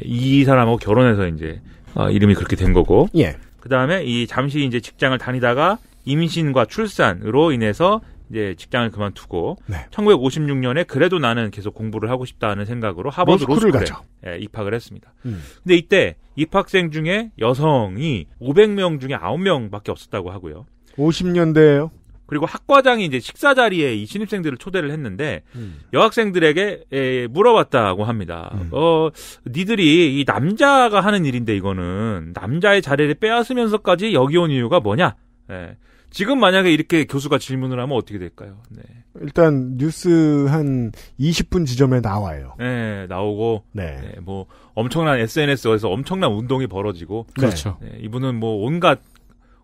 예, 사람하고 결혼해서 이제 어, 이름이 그렇게 된 거고. 예. 그 다음에 이 잠시 이제 직장을 다니다가 임신과 출산으로 인해서 이제 직장을 그만두고 네. 1956년에 그래도 나는 계속 공부를 하고 싶다는 생각으로 하버드 로스쿨을 가죠. 예, 입학을 했습니다. 음. 근데 이때 입학생 중에 여성이 500명 중에 9명밖에 없었다고 하고요. 50년대예요. 그리고 학과장이 이제 식사 자리에 이 신입생들을 초대를 했는데 음. 여학생들에게 에, 예, 물어봤다고 합니다. 음. 어, 니들이 이 남자가 하는 일인데 이거는 남자의 자리를 빼앗으면서까지 여기 온 이유가 뭐냐? 예. 지금 만약에 이렇게 교수가 질문을 하면 어떻게 될까요? 네. 일단 뉴스 한 20분 지점에 나와요. 네, 나오고 네. 네뭐 엄청난 SNS에서 엄청난 운동이 벌어지고 네. 그렇죠. 네, 이분은 뭐 온갖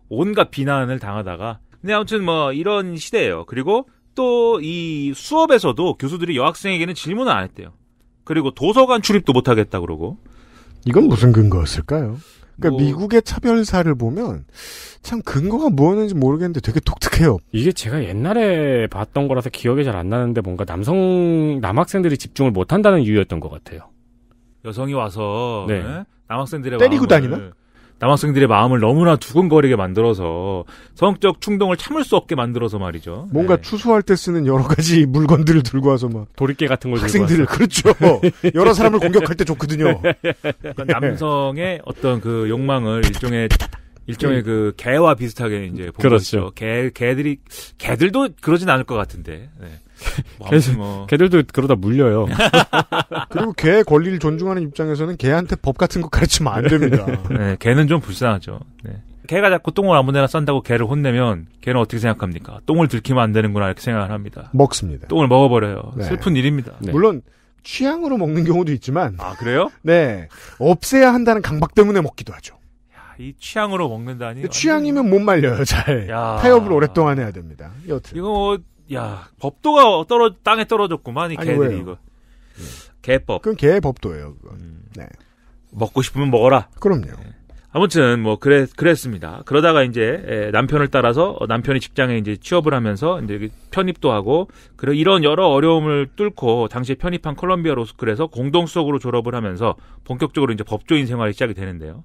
온갖 비난을 당하다가 근데 아무튼 뭐 이런 시대예요. 그리고 또 이 수업에서도 교수들이 여학생에게는 질문을 안 했대요. 그리고 도서관 출입도 못 하겠다 그러고 이건 무슨 근거였을까요? 그러니까 뭐... 미국의 차별사를 보면 참 근거가 뭐였는지 모르겠는데 되게 독특해요. 이게 제가 옛날에 봤던 거라서 기억이 잘 안 나는데 뭔가 남성 남학생들이 집중을 못 한다는 이유였던 것 같아요. 여성이 와서 네. 네? 남학생들의 때리고 다니나? 남학생들의 마음을 너무나 두근거리게 만들어서 성적 충동을 참을 수 없게 만들어서 말이죠. 뭔가 네. 추수할 때 쓰는 여러 가지 물건들을 들고 와서 막 도리깨 같은 걸 학생들을 그렇죠. 여러 사람을 공격할 때 좋거든요. 그러니까 남성의 어떤 그 욕망을 일종의 일종의 네. 그 개와 비슷하게 이제 그렇죠. 개 개들이 개들도 그러진 않을 것 같은데. 네. 뭐개 뭐. 개들도 그러다 물려요. 그리고 개의 권리를 존중하는 입장에서는 개한테 법 같은 거 가르치면 안 됩니다. 네. 네, 개는 좀 불쌍하죠. 네. 개가 자꾸 똥을 아무데나 싼다고 개를 혼내면 개는 어떻게 생각합니까? 똥을 들키면 안 되는구나 이렇게 생각을 합니다. 먹습니다. 똥을 먹어버려요. 네. 슬픈 일입니다. 네. 물론 취향으로 먹는 경우도 있지만 아 그래요? 네 없애야 한다는 강박 때문에 먹기도 하죠. 이 취향으로 먹는다니. 취향이면 완전못 말려요, 잘. 야... 타협을 오랫동안 해야 됩니다. 여튼. 이거 뭐, 야, 법도가 떨어, 땅에 떨어졌구만, 이 아니, 개들이 왜요? 이거. 네. 개법. 그건 개법도예요, 그건. 음. 네. 먹고 싶으면 먹어라. 그럼요. 네. 아무튼 뭐 그래 그랬습니다. 그러다가 이제 예, 남편을 따라서 어, 남편이 직장에 이제 취업을 하면서 이제 편입도 하고 그리고 이런 여러 어려움을 뚫고 당시에 편입한 콜롬비아 로스쿨에서 공동 수석으로 졸업을 하면서 본격적으로 이제 법조인 생활이 시작이 되는데요.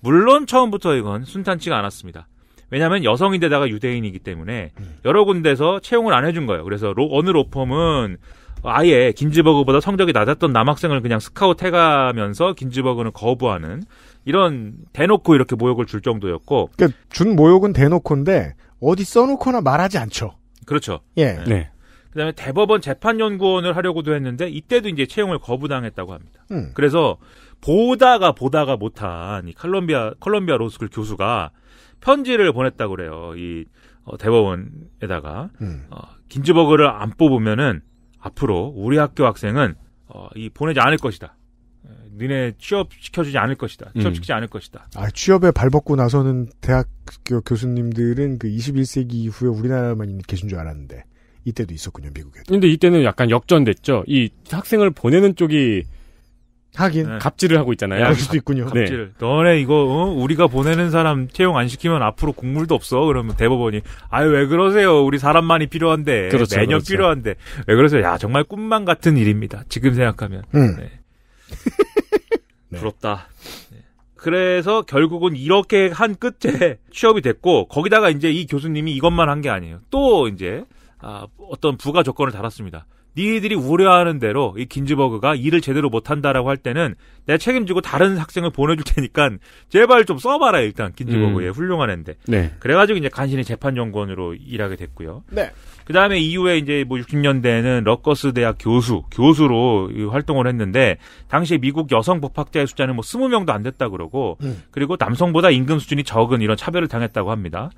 물론 처음부터 이건 순탄치가 않았습니다. 왜냐하면 여성인데다가 유대인이기 때문에 여러 군데서 채용을 안 해준 거예요. 그래서 로, 어느 로펌은 아예 긴즈버그보다 성적이 낮았던 남학생을 그냥 스카웃 해가면서 긴즈버그는 거부하는 이런 대놓고 이렇게 모욕을 줄 정도였고. 그러니까 준 모욕은 대놓고인데 어디 써놓거나 말하지 않죠. 그렇죠. 예. 네. 네. 그다음에 대법원 재판연구원을 하려고도 했는데 이때도 이제 채용을 거부당했다고 합니다. 음. 그래서 보다가 보다가 못한 이 컬럼비아 컬럼비아 로스쿨 교수가 편지를 보냈다고 그래요. 이 어, 대법원에다가 음. 어, 긴즈버그를 안 뽑으면은 앞으로 우리 학교 학생은 어, 이 보내지 않을 것이다. 니네 취업 시켜주지 않을 것이다. 취업 음. 시키지 음. 않을 것이다. 아 취업에 발벗고 나서는 대학교 교수님들은 그 21세기 이후에 우리나라만 계신 줄 알았는데 이때도 있었군요 미국에도. 근데 이때는 약간 역전됐죠. 이 학생을 보내는 쪽이 하긴 네. 갑질을 하고 있잖아요. 그 수도 있군요. 네. 갑질. 네. 너네 이거 어? 우리가 보내는 사람 채용 안 시키면 앞으로 국물도 없어. 그러면 대법원이 아유 왜 그러세요? 우리 사람만이 필요한데 그렇죠, 매년 그렇죠. 필요한데 왜 그러세요? 야 정말 꿈만 같은 일입니다. 지금 생각하면 음. 네. 네. 부럽다. 네. 그래서 결국은 이렇게 한 끝에 취업이 됐고 거기다가 이제 이 교수님이 이것만 한 게 아니에요. 또 이제 아, 어떤 부가 조건을 달았습니다. 니들이 우려하는 대로 이 긴즈버그가 일을 제대로 못한다라고 할 때는 내가 책임지고 다른 학생을 보내줄 테니까 제발 좀 써봐라 일단 긴즈버그의 음. 훌륭한 앤데 네. 그래가지고 이제 간신히 재판연구원으로 일하게 됐고요. 네. 그 다음에 이후에 이제 뭐 60년대에는 러커스 대학 교수 교수로 활동을 했는데 당시 미국 여성 법학자의 숫자는 뭐 20명도 안 됐다 그러고 음. 그리고 남성보다 임금 수준이 적은 이런 차별을 당했다고 합니다.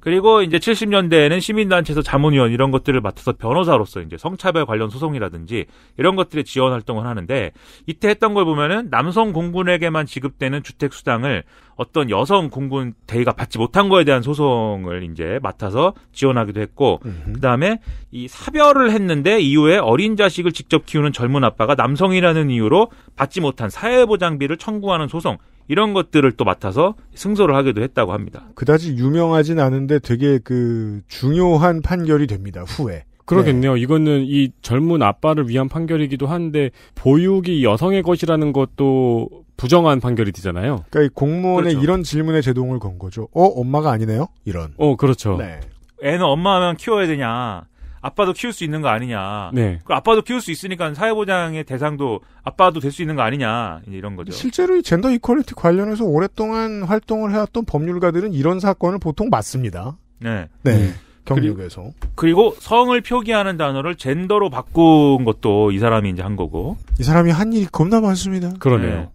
그리고 이제 70년대에는 시민단체에서 자문위원 이런 것들을 맡아서 변호사로서 이제 성차별 관련 소송이라든지 이런 것들의 지원 활동을 하는데 이때 했던 걸 보면은 남성 공군에게만 지급되는 주택 수당을 어떤 여성 공군 대위가 받지 못한 거에 대한 소송을 이제 맡아서 지원하기도 했고 그 다음에 이 사별을 했는데 이후에 어린 자식을 직접 키우는 젊은 아빠가 남성이라는 이유로 받지 못한 사회보장비를 청구하는 소송 이런 것들을 또 맡아서 승소를 하기도 했다고 합니다. 그다지 유명하진 않은데 되게 그 중요한 판결이 됩니다. 후에. 그러겠네요. 네. 이거는 이 젊은 아빠를 위한 판결이기도 한데 보육이 여성의 것이라는 것도 부정한 판결이 되잖아요. 그러니까 공무원의 그렇죠. 이런 질문에 제동을 건 거죠. 어, 엄마가 아니네요. 이런. 어, 그렇죠. 네. 애는 엄마 하면 키워야 되냐. 아빠도 키울 수 있는 거 아니냐. 네. 그 아빠도 키울 수 있으니까 사회보장의 대상도 아빠도 될 수 있는 거 아니냐 이런 거죠. 실제로 이 젠더 이퀄리티 관련해서 오랫동안 활동을 해왔던 법률가들은 이런 사건을 보통 맞습니다. 네. 네. 음. 경력에서. 그리고, 그리고 성을 표기하는 단어를 젠더로 바꾼 것도 이 사람이 이제 한 거고. 이 사람이 한 일이 겁나 많습니다. 그러네요. 네.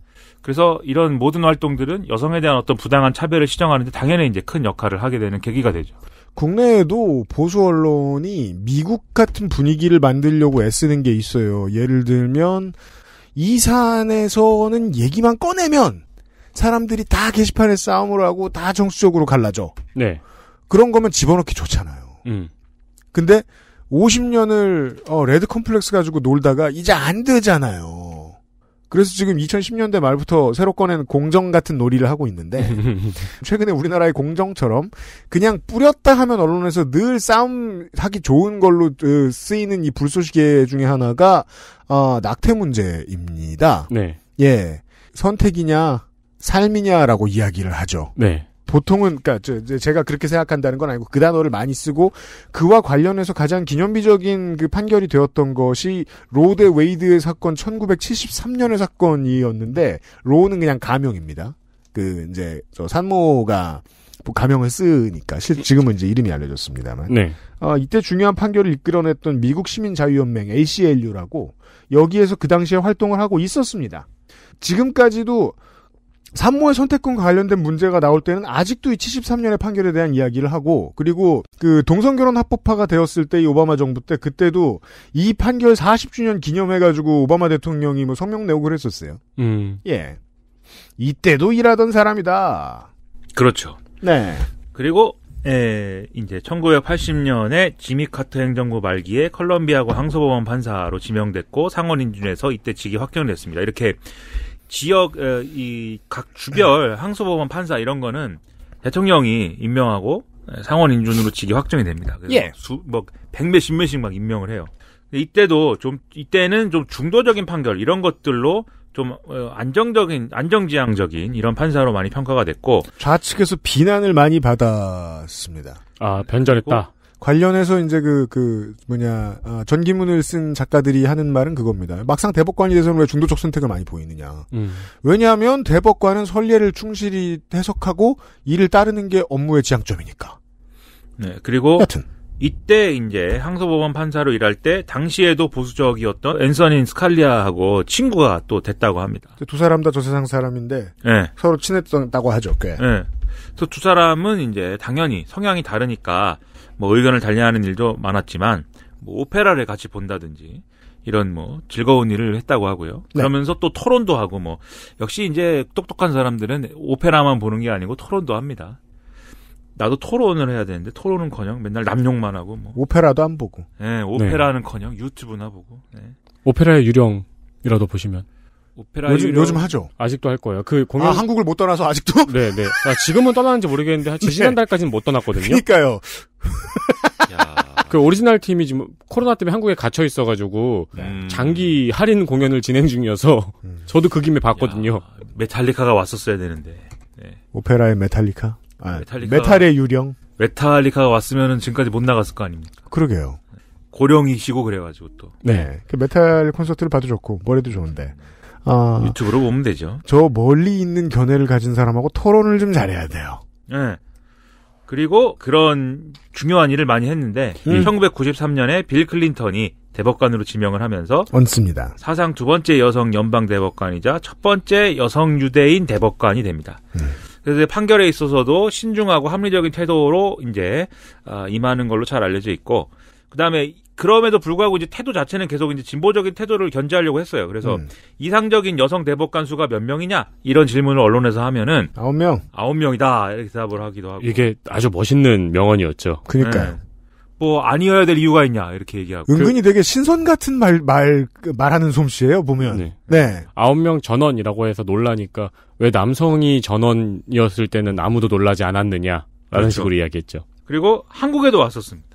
그래서 이런 모든 활동들은 여성에 대한 어떤 부당한 차별을 시정하는데 당연히 이제 큰 역할을 하게 되는 계기가 되죠. 국내에도 보수 언론이 미국 같은 분위기를 만들려고 애쓰는 게 있어요. 예를 들면 이산에서는 얘기만 꺼내면 사람들이 다 게시판에 싸움을 하고 다 정수적으로 갈라져. 네. 그런 거면 집어넣기 좋잖아요. 음. 근데 50년을 어, 레드 컴플렉스 가지고 놀다가 이제 안 되잖아요. 그래서 지금 2010년대 말부터 새로 꺼낸 공정 같은 놀이를 하고 있는데 최근에 우리나라의 공정처럼 그냥 뿌렸다 하면 언론에서 늘 싸움하기 좋은 걸로 쓰이는 이 불쏘시개 중에 하나가 어, 낙태 문제입니다. 네. 예. 선택이냐 삶이냐라고 이야기를 하죠. 네. 보통은 그러니까 제가 그렇게 생각한다는 건 아니고 그 단어를 많이 쓰고 그와 관련해서 가장 기념비적인 그 판결이 되었던 것이 로드 웨이드의 사건 1973년의 사건이었는데 로는 그냥 가명입니다. 그 이제 저 산모가 뭐 가명을 쓰니까 지금은 이제 이름이 알려졌습니다만 네. 어, 이때 중요한 판결을 이끌어냈던 미국 시민자유연맹 ACLU라고 여기에서 그 당시에 활동을 하고 있었습니다. 지금까지도 산모의 선택권과 관련된 문제가 나올 때는 아직도 이 73년의 판결에 대한 이야기를 하고 그리고 그 동성결혼 합법화가 되었을 때 이 오바마 정부 때 그때도 이 판결 40주년 기념해가지고 오바마 대통령이 뭐 성명 내고 그랬었어요. 음. 예. 이때도 일하던 사람이다. 그렇죠. 네. 그리고 에, 예, 이제 1980년에 지미 카트 행정부 말기에 컬럼비아고 항소법원 판사로 지명됐고 상원 인준에서 이때 직이 확정됐습니다. 이렇게 지역 이 각 주별 음. 항소법원 판사 이런 거는 대통령이 임명하고 상원 인준으로 직위 확정이 됩니다. 그래서 예. 수뭐백 몇십 몇씩 막 임명을 해요. 이때도 좀 이때는 좀 중도적인 판결 이런 것들로 좀 어, 안정적인 안정지향적인 이런 판사로 많이 평가가 됐고 좌측에서 비난을 많이 받았습니다. 아 변절했다. 관련해서 이제 그, 그, 뭐냐, 아, 전기문을 쓴 작가들이 하는 말은 그겁니다. 막상 대법관이 돼서는 왜 중도적 선택을 많이 보이느냐. 음. 왜냐하면 대법관은 선례를 충실히 해석하고 이를 따르는 게 업무의 지향점이니까. 네, 그리고. 여튼. 이때 이제 항소법원 판사로 일할 때 당시에도 보수적이었던 앤서닌 스칼리아하고 친구가 또 됐다고 합니다. 두 사람 다 저 세상 사람인데 네. 서로 친했다고 하죠. 꽤. 네. 그래서 두 사람은 이제 당연히 성향이 다르니까 뭐 의견을 달리하는 일도 많았지만 뭐 오페라를 같이 본다든지 이런 뭐 즐거운 일을 했다고 하고요. 네. 그러면서 네. 또 토론도 하고 뭐 역시 이제 똑똑한 사람들은 오페라만 보는 게 아니고 토론도 합니다. 나도 토론을 해야 되는데 토론은커녕 맨날 남용만 하고 뭐 오페라도 안 보고. 네, 오페라는커녕 유튜브나 보고. 네. 오페라의 유령이라도 보시면. 오페라 요즘 유령... 요즘 하죠. 아직도 할 거예요. 그 공연 아, 한국을 못 떠나서 아직도? 네, 네. 아, 지금은 떠나는지 모르겠는데 한 지난달까지는 네. 못 떠났거든요. 그러니까요. 그 오리지널 팀이 지금 코로나 때문에 한국에 갇혀 있어가지고 네. 음. 장기 할인 공연을 진행 중이어서 음. 저도 그 김에 봤거든요. 야, 메탈리카가 왔었어야 되는데. 네. 오페라의 메탈리카? 아, 메탈리카? 메탈의 유령? 메탈리카가 왔으면 은 지금까지 못 나갔을 거 아닙니까? 그러게요. 고령이시고 그래가지고 또. 네. 그 메탈 콘서트를 봐도 좋고, 머리도 좋은데. 어, 유튜브로 보면 되죠. 저 멀리 있는 견해를 가진 사람하고 토론을 좀 잘해야 돼요. 네. 그리고 그런 중요한 일을 많이 했는데 음. 1993년에 빌 클린턴이 대법관으로 지명을 하면서 얹습니다. 사상 두 번째 여성 연방 대법관이자 첫 번째 여성 유대인 대법관이 됩니다. 음. 그래서 판결에 있어서도 신중하고 합리적인 태도로 이제 아, 임하는 걸로 잘 알려져 있고 그다음에 그럼에도 불구하고 이제 태도 자체는 계속 이제 진보적인 태도를 견제하려고 했어요. 그래서 음. 이상적인 여성 대법관 수가 몇 명이냐 이런 질문을 언론에서 하면은 아홉 명, 아홉 명이다 이렇게 대답을 하기도 하고 이게 아주 멋있는 명언이었죠. 그러니까요. 네. 뭐 아니어야 될 이유가 있냐 이렇게 얘기하고 은근히 그, 되게 신선 같은 말 말 말, 그 하는 솜씨예요 보면 네, 네. 아홉 네. 명 전원이라고 해서 놀라니까 왜 남성이 전원이었을 때는 아무도 놀라지 않았느냐라는 그렇죠. 식으로 이야기했죠. 그리고 한국에도 왔었습니다.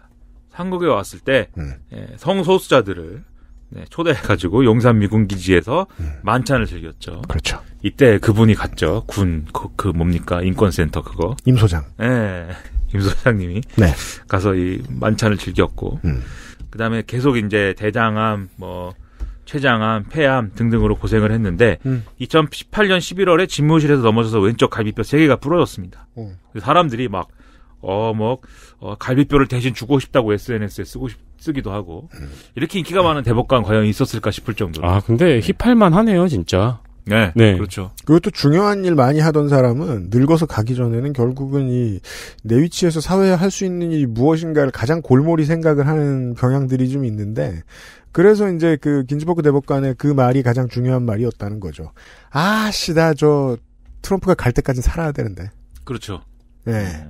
한국에 왔을 때 음. 예, 성소수자들을 네, 초대해가지고 용산 미군 기지에서 음. 만찬을 즐겼죠. 그렇죠. 이때 그분이 갔죠. 군 그, 그 뭡니까 인권센터 그거. 임 소장. 예. 임 소장님이 네. 가서 이 만찬을 즐겼고 음. 그다음에 계속 이제 대장암 뭐 췌장암, 폐암 등등으로 고생을 했는데 음. 2018년 11월에 집무실에서 넘어져서 왼쪽 갈비뼈 3개가 부러졌습니다. 음. 사람들이 막 어뭐 어, 갈비뼈를 대신 주고 싶다고 SNS에 쓰고 싶, 쓰기도 하고 이렇게 인기가 많은 대법관 과연 있었을까 싶을 정도로. 아 근데 네. 힙할만 하네요 진짜. 네, 네, 그렇죠. 그것도 중요한 일 많이 하던 사람은 늙어서 가기 전에는 결국은 이 내 위치에서 사회에 할 수 있는 일이 무엇인가를 가장 골몰이 생각을 하는 경향들이 좀 있는데 그래서 이제 그 긴즈버크 대법관의 그 말이 가장 중요한 말이었다는 거죠. 아씨 나저 트럼프가 갈 때까지 살아야 되는데. 그렇죠. 네. 네.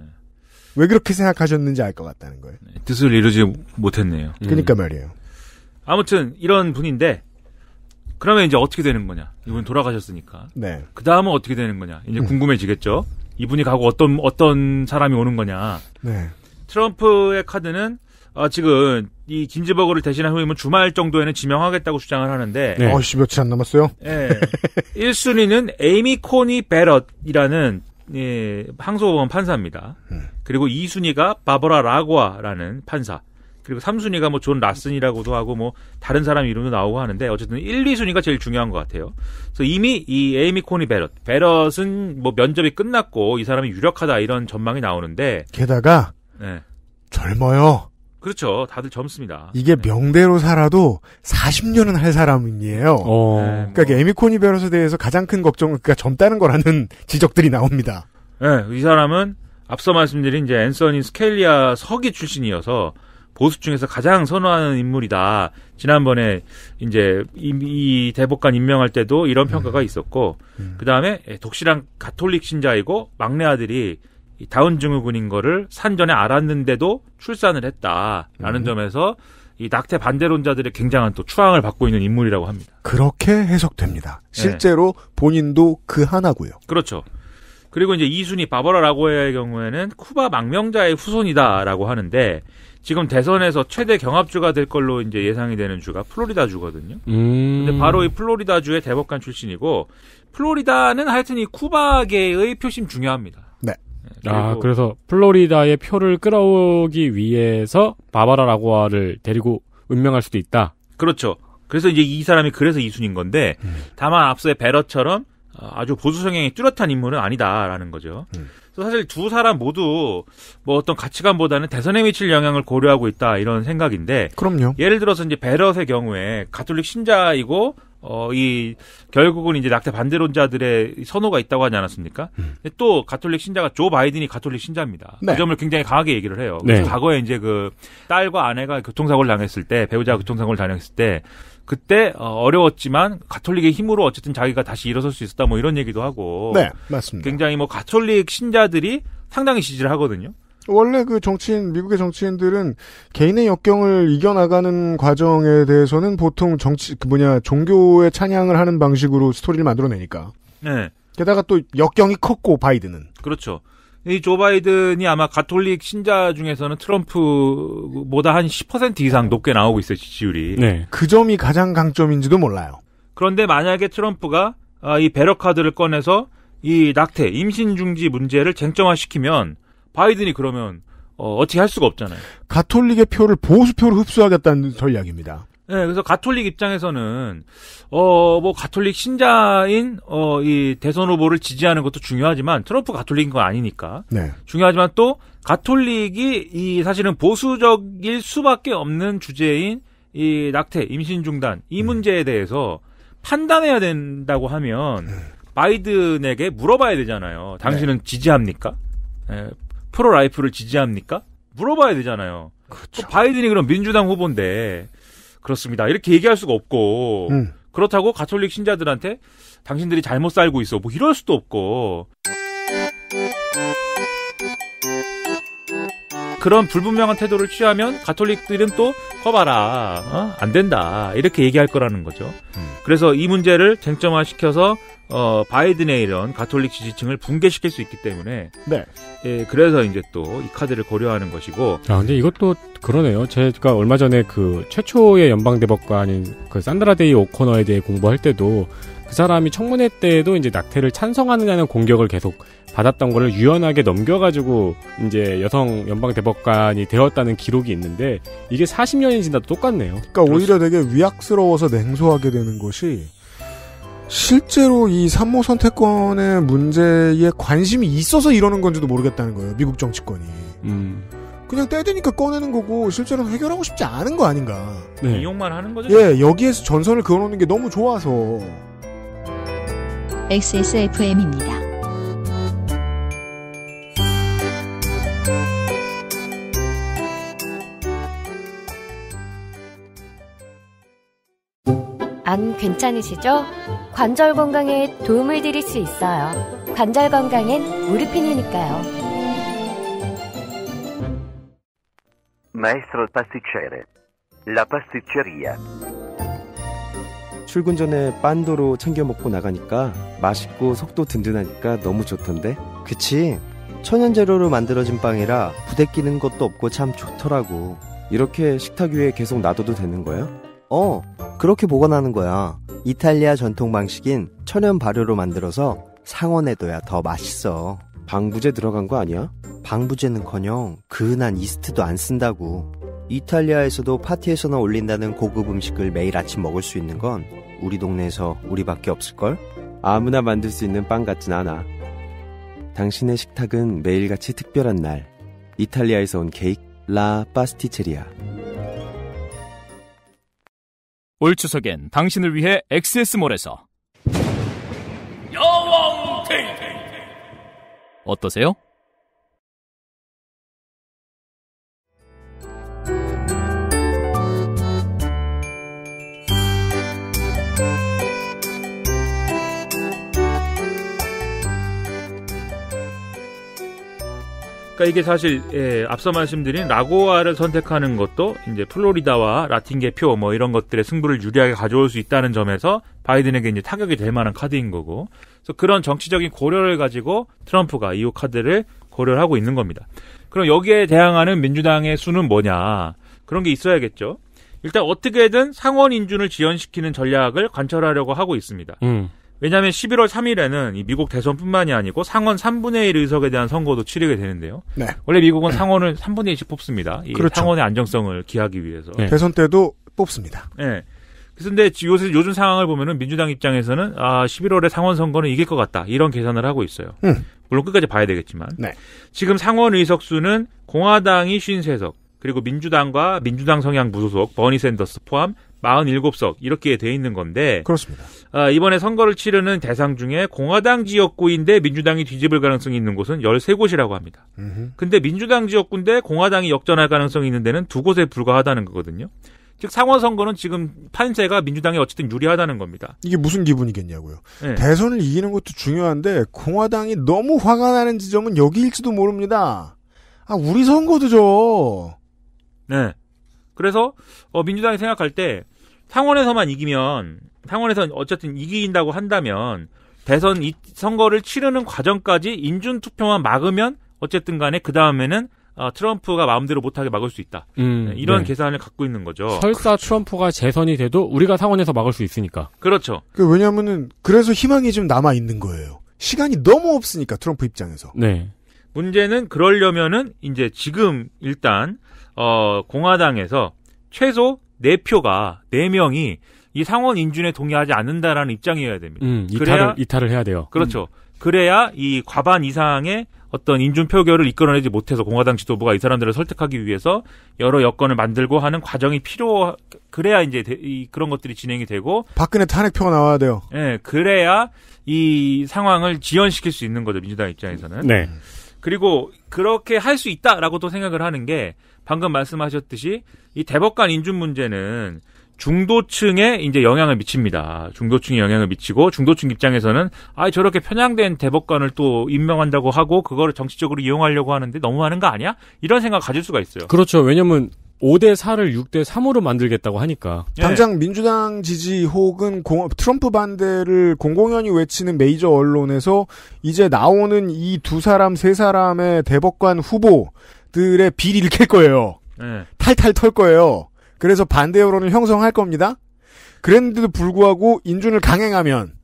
왜 그렇게 생각하셨는지 알 것 같다는 거예요. 네, 뜻을 이루지 못했네요. 음. 그러니까 음. 말이에요. 아무튼 이런 분인데 그러면 이제 어떻게 되는 거냐? 이분 돌아가셨으니까. 네. 그 다음은 어떻게 되는 거냐? 이제 음. 궁금해지겠죠. 이분이 가고 어떤 어떤 사람이 오는 거냐? 네. 트럼프의 카드는 아, 지금 이 김지버거를 대신한 후임은 주말 정도에는 지명하겠다고 주장을 하는데. 네. 어 며칠 안 남았어요. 네, 예. 1순위는 에이미 코니 베럿이라는 예, 항소법원 판사입니다. 음. 그리고 2순위가 바보라 라과라는 판사. 그리고 3순위가 뭐 존 라슨이라고도 하고 뭐 다른 사람 이름도 나오고 하는데 어쨌든 1, 2순위가 제일 중요한 것 같아요. 그래서 이미 이 에이미 코니 베럿, 베럿은 뭐 면접이 끝났고 이 사람이 유력하다 이런 전망이 나오는데 게다가 네. 젊어요. 그렇죠. 다들 젊습니다. 이게 네. 명대로 살아도 40년은 할 사람이에요. 어... 네, 네, 뭐. 그러니까 뭐... 에미코니 베러스대해서 가장 큰 걱정은 그가 젊다는 거라는 지적들이 나옵니다. 네, 이 사람은 앞서 말씀드린 이제 앤서니 스켈리아 서기 출신이어서 보수 중에서 가장 선호하는 인물이다. 지난번에 이제 이, 이 대법관 임명할 때도 이런 평가가 있었고, 음. 그 다음에 예, 독실한 가톨릭 신자이고 막내 아들이 다운증후군인 거를 산전에 알았는데도 출산을 했다라는 음. 점에서 이 낙태 반대론자들의 굉장한 또 추앙을 받고 있는 인물이라고 합니다. 그렇게 해석됩니다. 네. 실제로 네. 본인도 그 하나고요. 그렇죠. 그리고 이제 이순이 바버라 라고의 경우에는 쿠바 망명자의 후손이다라고 하는데 지금 대선에서 최대 경합주가 될 걸로 이제 예상이 되는 주가 플로리다주거든요. 음. 근데 바로 이 플로리다주의 대법관 출신이고 플로리다는 하여튼 이 쿠바계의 표심 중요합니다. 아, 그래서 플로리다의 표를 끌어오기 위해서 바바라 라고아를 데리고 운명할 수도 있다. 그렇죠. 그래서 이제 이 사람이 그래서 이순인 건데 음. 다만 앞서의 베러처럼 어, 아주 보수 성향이 뚜렷한 인물은 아니다라는 거죠. 음. 사실 두 사람 모두 뭐 어떤 가치관보다는 대선에 미칠 영향을 고려하고 있다 이런 생각인데 그럼요. 예를 들어서 이제 베럿의 경우에 가톨릭 신자이고 어, 이, 결국은 이제 낙태 반대론자들의 선호가 있다고 하지 않았습니까? 음. 또, 가톨릭 신자가, 조 바이든이 가톨릭 신자입니다. 그 네. 그 점을 굉장히 강하게 얘기를 해요. 네. 과거에 이제 그, 딸과 아내가 교통사고를 당했을 때, 배우자가 음. 교통사고를 당했을 때, 그때 어, 어려웠지만 가톨릭의 힘으로 어쨌든 자기가 다시 일어설 수 있었다 뭐 이런 얘기도 하고 네 맞습니다 굉장히 뭐 가톨릭 신자들이 상당히 지지를 하거든요 원래 그 정치인 미국의 정치인들은 개인의 역경을 이겨나가는 과정에 대해서는 보통 정치 그 뭐냐 종교의 찬양을 하는 방식으로 스토리를 만들어내니까. 네. 게다가 또 역경이 컸고 바이든은. 그렇죠. 이 조 바이든이 아마 가톨릭 신자 중에서는 트럼프보다 한 10% 이상 높게 나오고 있어요 지지율이. 네. 그 점이 가장 강점인지도 몰라요. 그런데 만약에 트럼프가 아, 이 배러 카드를 꺼내서 이 낙태 임신 중지 문제를 쟁점화시키면 바이든이 그러면 어, 어떻게 할 수가 없잖아요. 가톨릭의 표를 보수표로 흡수하겠다는 전략입니다. 네, 예, 그래서 가톨릭 입장에서는 어뭐 가톨릭 신자인 어이 대선 후보를 지지하는 것도 중요하지만 트럼프 가톨릭인 건 아니니까 네. 중요하지만 또 가톨릭이 이 사실은 보수적일 수밖에 없는 주제인 이 낙태 임신 중단 이 네. 문제에 대해서 판단해야 된다고 하면 네. 바이든에게 물어봐야 되잖아요. 당신은 네. 지지합니까? 에, 예, 프로라이프를 지지합니까? 물어봐야 되잖아요. 그렇죠. 바이든이 그럼 민주당 후보인데 그렇습니다. 이렇게 얘기할 수가 없고 음. 그렇다고 가톨릭 신자들한테 당신들이 잘못 살고 있어 뭐 이럴 수도 없고 그런 불분명한 태도를 취하면 가톨릭들은 또 커봐라 어? 안 된다 이렇게 얘기할 거라는 거죠. 음. 그래서 이 문제를 쟁점화시켜서 어, 바이든의 이런 가톨릭 지지층을 붕괴시킬 수 있기 때문에 네. 예, 그래서 이제 또 이 카드를 고려하는 것이고 아 근데 이것도 그러네요. 제가 얼마 전에 그 최초의 연방 대법관인 그 산드라데이 오코너에 대해 공부할 때도 그 사람이 청문회 때에도 이제 낙태를 찬성하느냐는 공격을 계속 받았던 거를 유연하게 넘겨가지고 이제 여성 연방 대법관이 되었다는 기록이 있는데 이게 40년이 지나도 똑같네요. 그러니까 그렇습 오히려 되게 위약스러워서 냉소하게 되는 것이 실제로 이 산모 선택권의 문제에 관심이 있어서 이러는 건지도 모르겠다는 거예요. 미국 정치권이. 음. 그냥 떼드니까 꺼내는 거고 실제로는 해결하고 싶지 않은 거 아닌가. 네. 이용만 하는 거죠? 예, 여기에서 전선을 그어놓는 게 너무 좋아서. XSFM입니다. 안 괜찮으시죠? 관절 건강에 도움을 드릴 수 있어요. 관절 건강엔 무릎핀이니까요. Maestro pasticcere. 출근 전에 빤도로 챙겨 먹고 나가니까 맛있고 속도 든든하니까 너무 좋던데. 그치? 천연 재료로 만들어진 빵이라 부대끼는 것도 없고 참 좋더라고. 이렇게 식탁 위에 계속 놔둬도 되는 거야? 어, 그렇게 보관하는 거야. 이탈리아 전통 방식인 천연 발효로 만들어서 상온에둬야 더 맛있어. 방부제 들어간 거 아니야? 방부제는커녕 그은한 이스트도 안 쓴다고. 이탈리아에서도 파티에서나 올린다는 고급 음식을 매일 아침 먹을 수 있는 건 우리 동네에서 우리밖에 없을걸? 아무나 만들 수 있는 빵 같진 않아. 당신의 식탁은 매일같이 특별한 날. 이탈리아에서 온 케이크 라 파스티체리아. 올 추석엔 당신을 위해 XS몰에서 여왕 데이 어떠세요? 그러니까 이게 사실 예, 앞서 말씀드린 라고아를 선택하는 것도 이제 플로리다와 라틴계표 뭐 이런 것들의 승부를 유리하게 가져올 수 있다는 점에서 바이든에게 이제 타격이 될 만한 카드인 거고 그래서 그런 정치적인 고려를 가지고 트럼프가 이 카드를 고려를 하고 있는 겁니다. 그럼 여기에 대항하는 민주당의 수는 뭐냐? 그런 게 있어야겠죠. 일단 어떻게든 상원 인준을 지연시키는 전략을 관철하려고 하고 있습니다. 음. 왜냐하면 11월 3일에는 미국 대선뿐만이 아니고 상원 3분의 1 의석에 대한 선거도 치르게 되는데요. 네. 원래 미국은 상원을 3분의 1씩 뽑습니다. 이 그렇죠. 상원의 안정성을 기하기 위해서. 네. 대선 때도 뽑습니다. 네. 예. 그런데 요새 요즘 상황을 보면은 민주당 입장에서는 아 11월에 상원 선거는 이길 것 같다 이런 계산을 하고 있어요. 음. 물론 끝까지 봐야 되겠지만 네. 지금 상원 의석 수는 공화당이 53석, 그리고 민주당과 민주당 성향 무소속 버니 샌더스 포함 47석 이렇게 돼 있는 건데 그렇습니다. 아, 이번에 선거를 치르는 대상 중에 공화당 지역구인데 민주당이 뒤집을 가능성이 있는 곳은 13곳이라고 합니다. 음흠. 근데 민주당 지역구인데 공화당이 역전할 가능성이 있는 데는 두 곳에 불과하다는 거거든요. 즉 상원 선거는 지금 판세가 민주당이 어쨌든 유리하다는 겁니다. 이게 무슨 기분이겠냐고요. 네. 대선을 이기는 것도 중요한데 공화당이 너무 화가 나는 지점은 여기일지도 모릅니다. 아 우리 선거도 죠. 네. 그래서 어, 민주당이 생각할 때 상원에서만 이기면 상원에서 어쨌든 이긴다고 한다면 대선 이 선거를 치르는 과정까지 인준 투표만 막으면 어쨌든 간에 그 다음에는 어, 트럼프가 마음대로 못하게 막을 수 있다. 음, 네, 이런 네. 계산을 갖고 있는 거죠. 설사 그렇죠. 트럼프가 재선이 돼도 우리가 상원에서 막을 수 있으니까. 그렇죠. 그 왜냐하면은 그래서 희망이 좀 남아 있는 거예요. 시간이 너무 없으니까 트럼프 입장에서. 네. 문제는 그러려면은 이제 지금 일단 어, 공화당에서 최소 4표가 4명이 이 상원 인준에 동의하지 않는다라는 입장이어야 됩니다. 음, 이탈을 그래야, 이탈을 해야 돼요. 그렇죠. 음. 그래야 이 과반 이상의 어떤 인준 표결을 이끌어내지 못해서 공화당 지도부가 이 사람들을 설득하기 위해서 여러 여건을 만들고 하는 과정이 필요 그래야 이제 대, 이, 그런 것들이 진행이 되고 박근혜 탄핵표가 나와야 돼요. 예, 네, 그래야 이 상황을 지연시킬 수 있는 거죠 민주당 입장에서는. 네. 그리고 그렇게 할 수 있다라고 도 생각을 하는 게 방금 말씀하셨듯이 이 대법관 인준 문제는 중도층에 이제 영향을 미칩니다. 중도층에 영향을 미치고 중도층 입장에서는 아 저렇게 편향된 대법관을 또 임명한다고 하고 그거를 정치적으로 이용하려고 하는데 너무하는 거 아니야? 이런 생각 가질 수가 있어요. 그렇죠. 왜냐면 5대 4를 6대 3으로 만들겠다고 하니까. 예. 당장 민주당 지지 혹은 공, 트럼프 반대를 공공연히 외치는 메이저 언론에서 이제 나오는 이 두 사람 세 사람의 대법관 후보들의 비리를 캘 거예요. 네. 탈탈 털 거예요. 그래서 반대 여론을 형성할 겁니다. 그랬는데도 불구하고 인준을 강행하면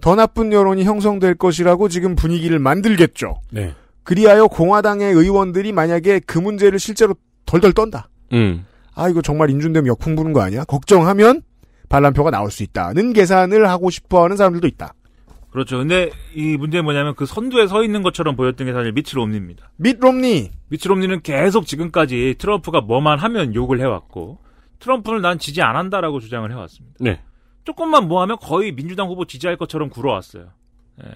더 나쁜 여론이 형성될 것이라고 지금 분위기를 만들겠죠. 네. 그리하여 공화당의 의원들이 만약에 그 문제를 실제로 덜덜 떤다. 음. 아 이거 정말 인준되면 역풍 부는 거 아니야? 걱정하면 반란표가 나올 수 있다는 계산을 하고 싶어하는 사람들도 있다. 그렇죠. 근데 이 문제는 뭐냐면 그 선두에 서 있는 것처럼 보였던 게 사실 미치 롬니입니다. 미 롬니. 미치 롬니는 계속 지금까지 트럼프가 뭐만 하면 욕을 해왔고 트럼프를 난 지지 안 한다라고 주장을 해왔습니다. 네. 조금만 뭐 하면 거의 민주당 후보 지지할 것처럼 굴어왔어요. 예.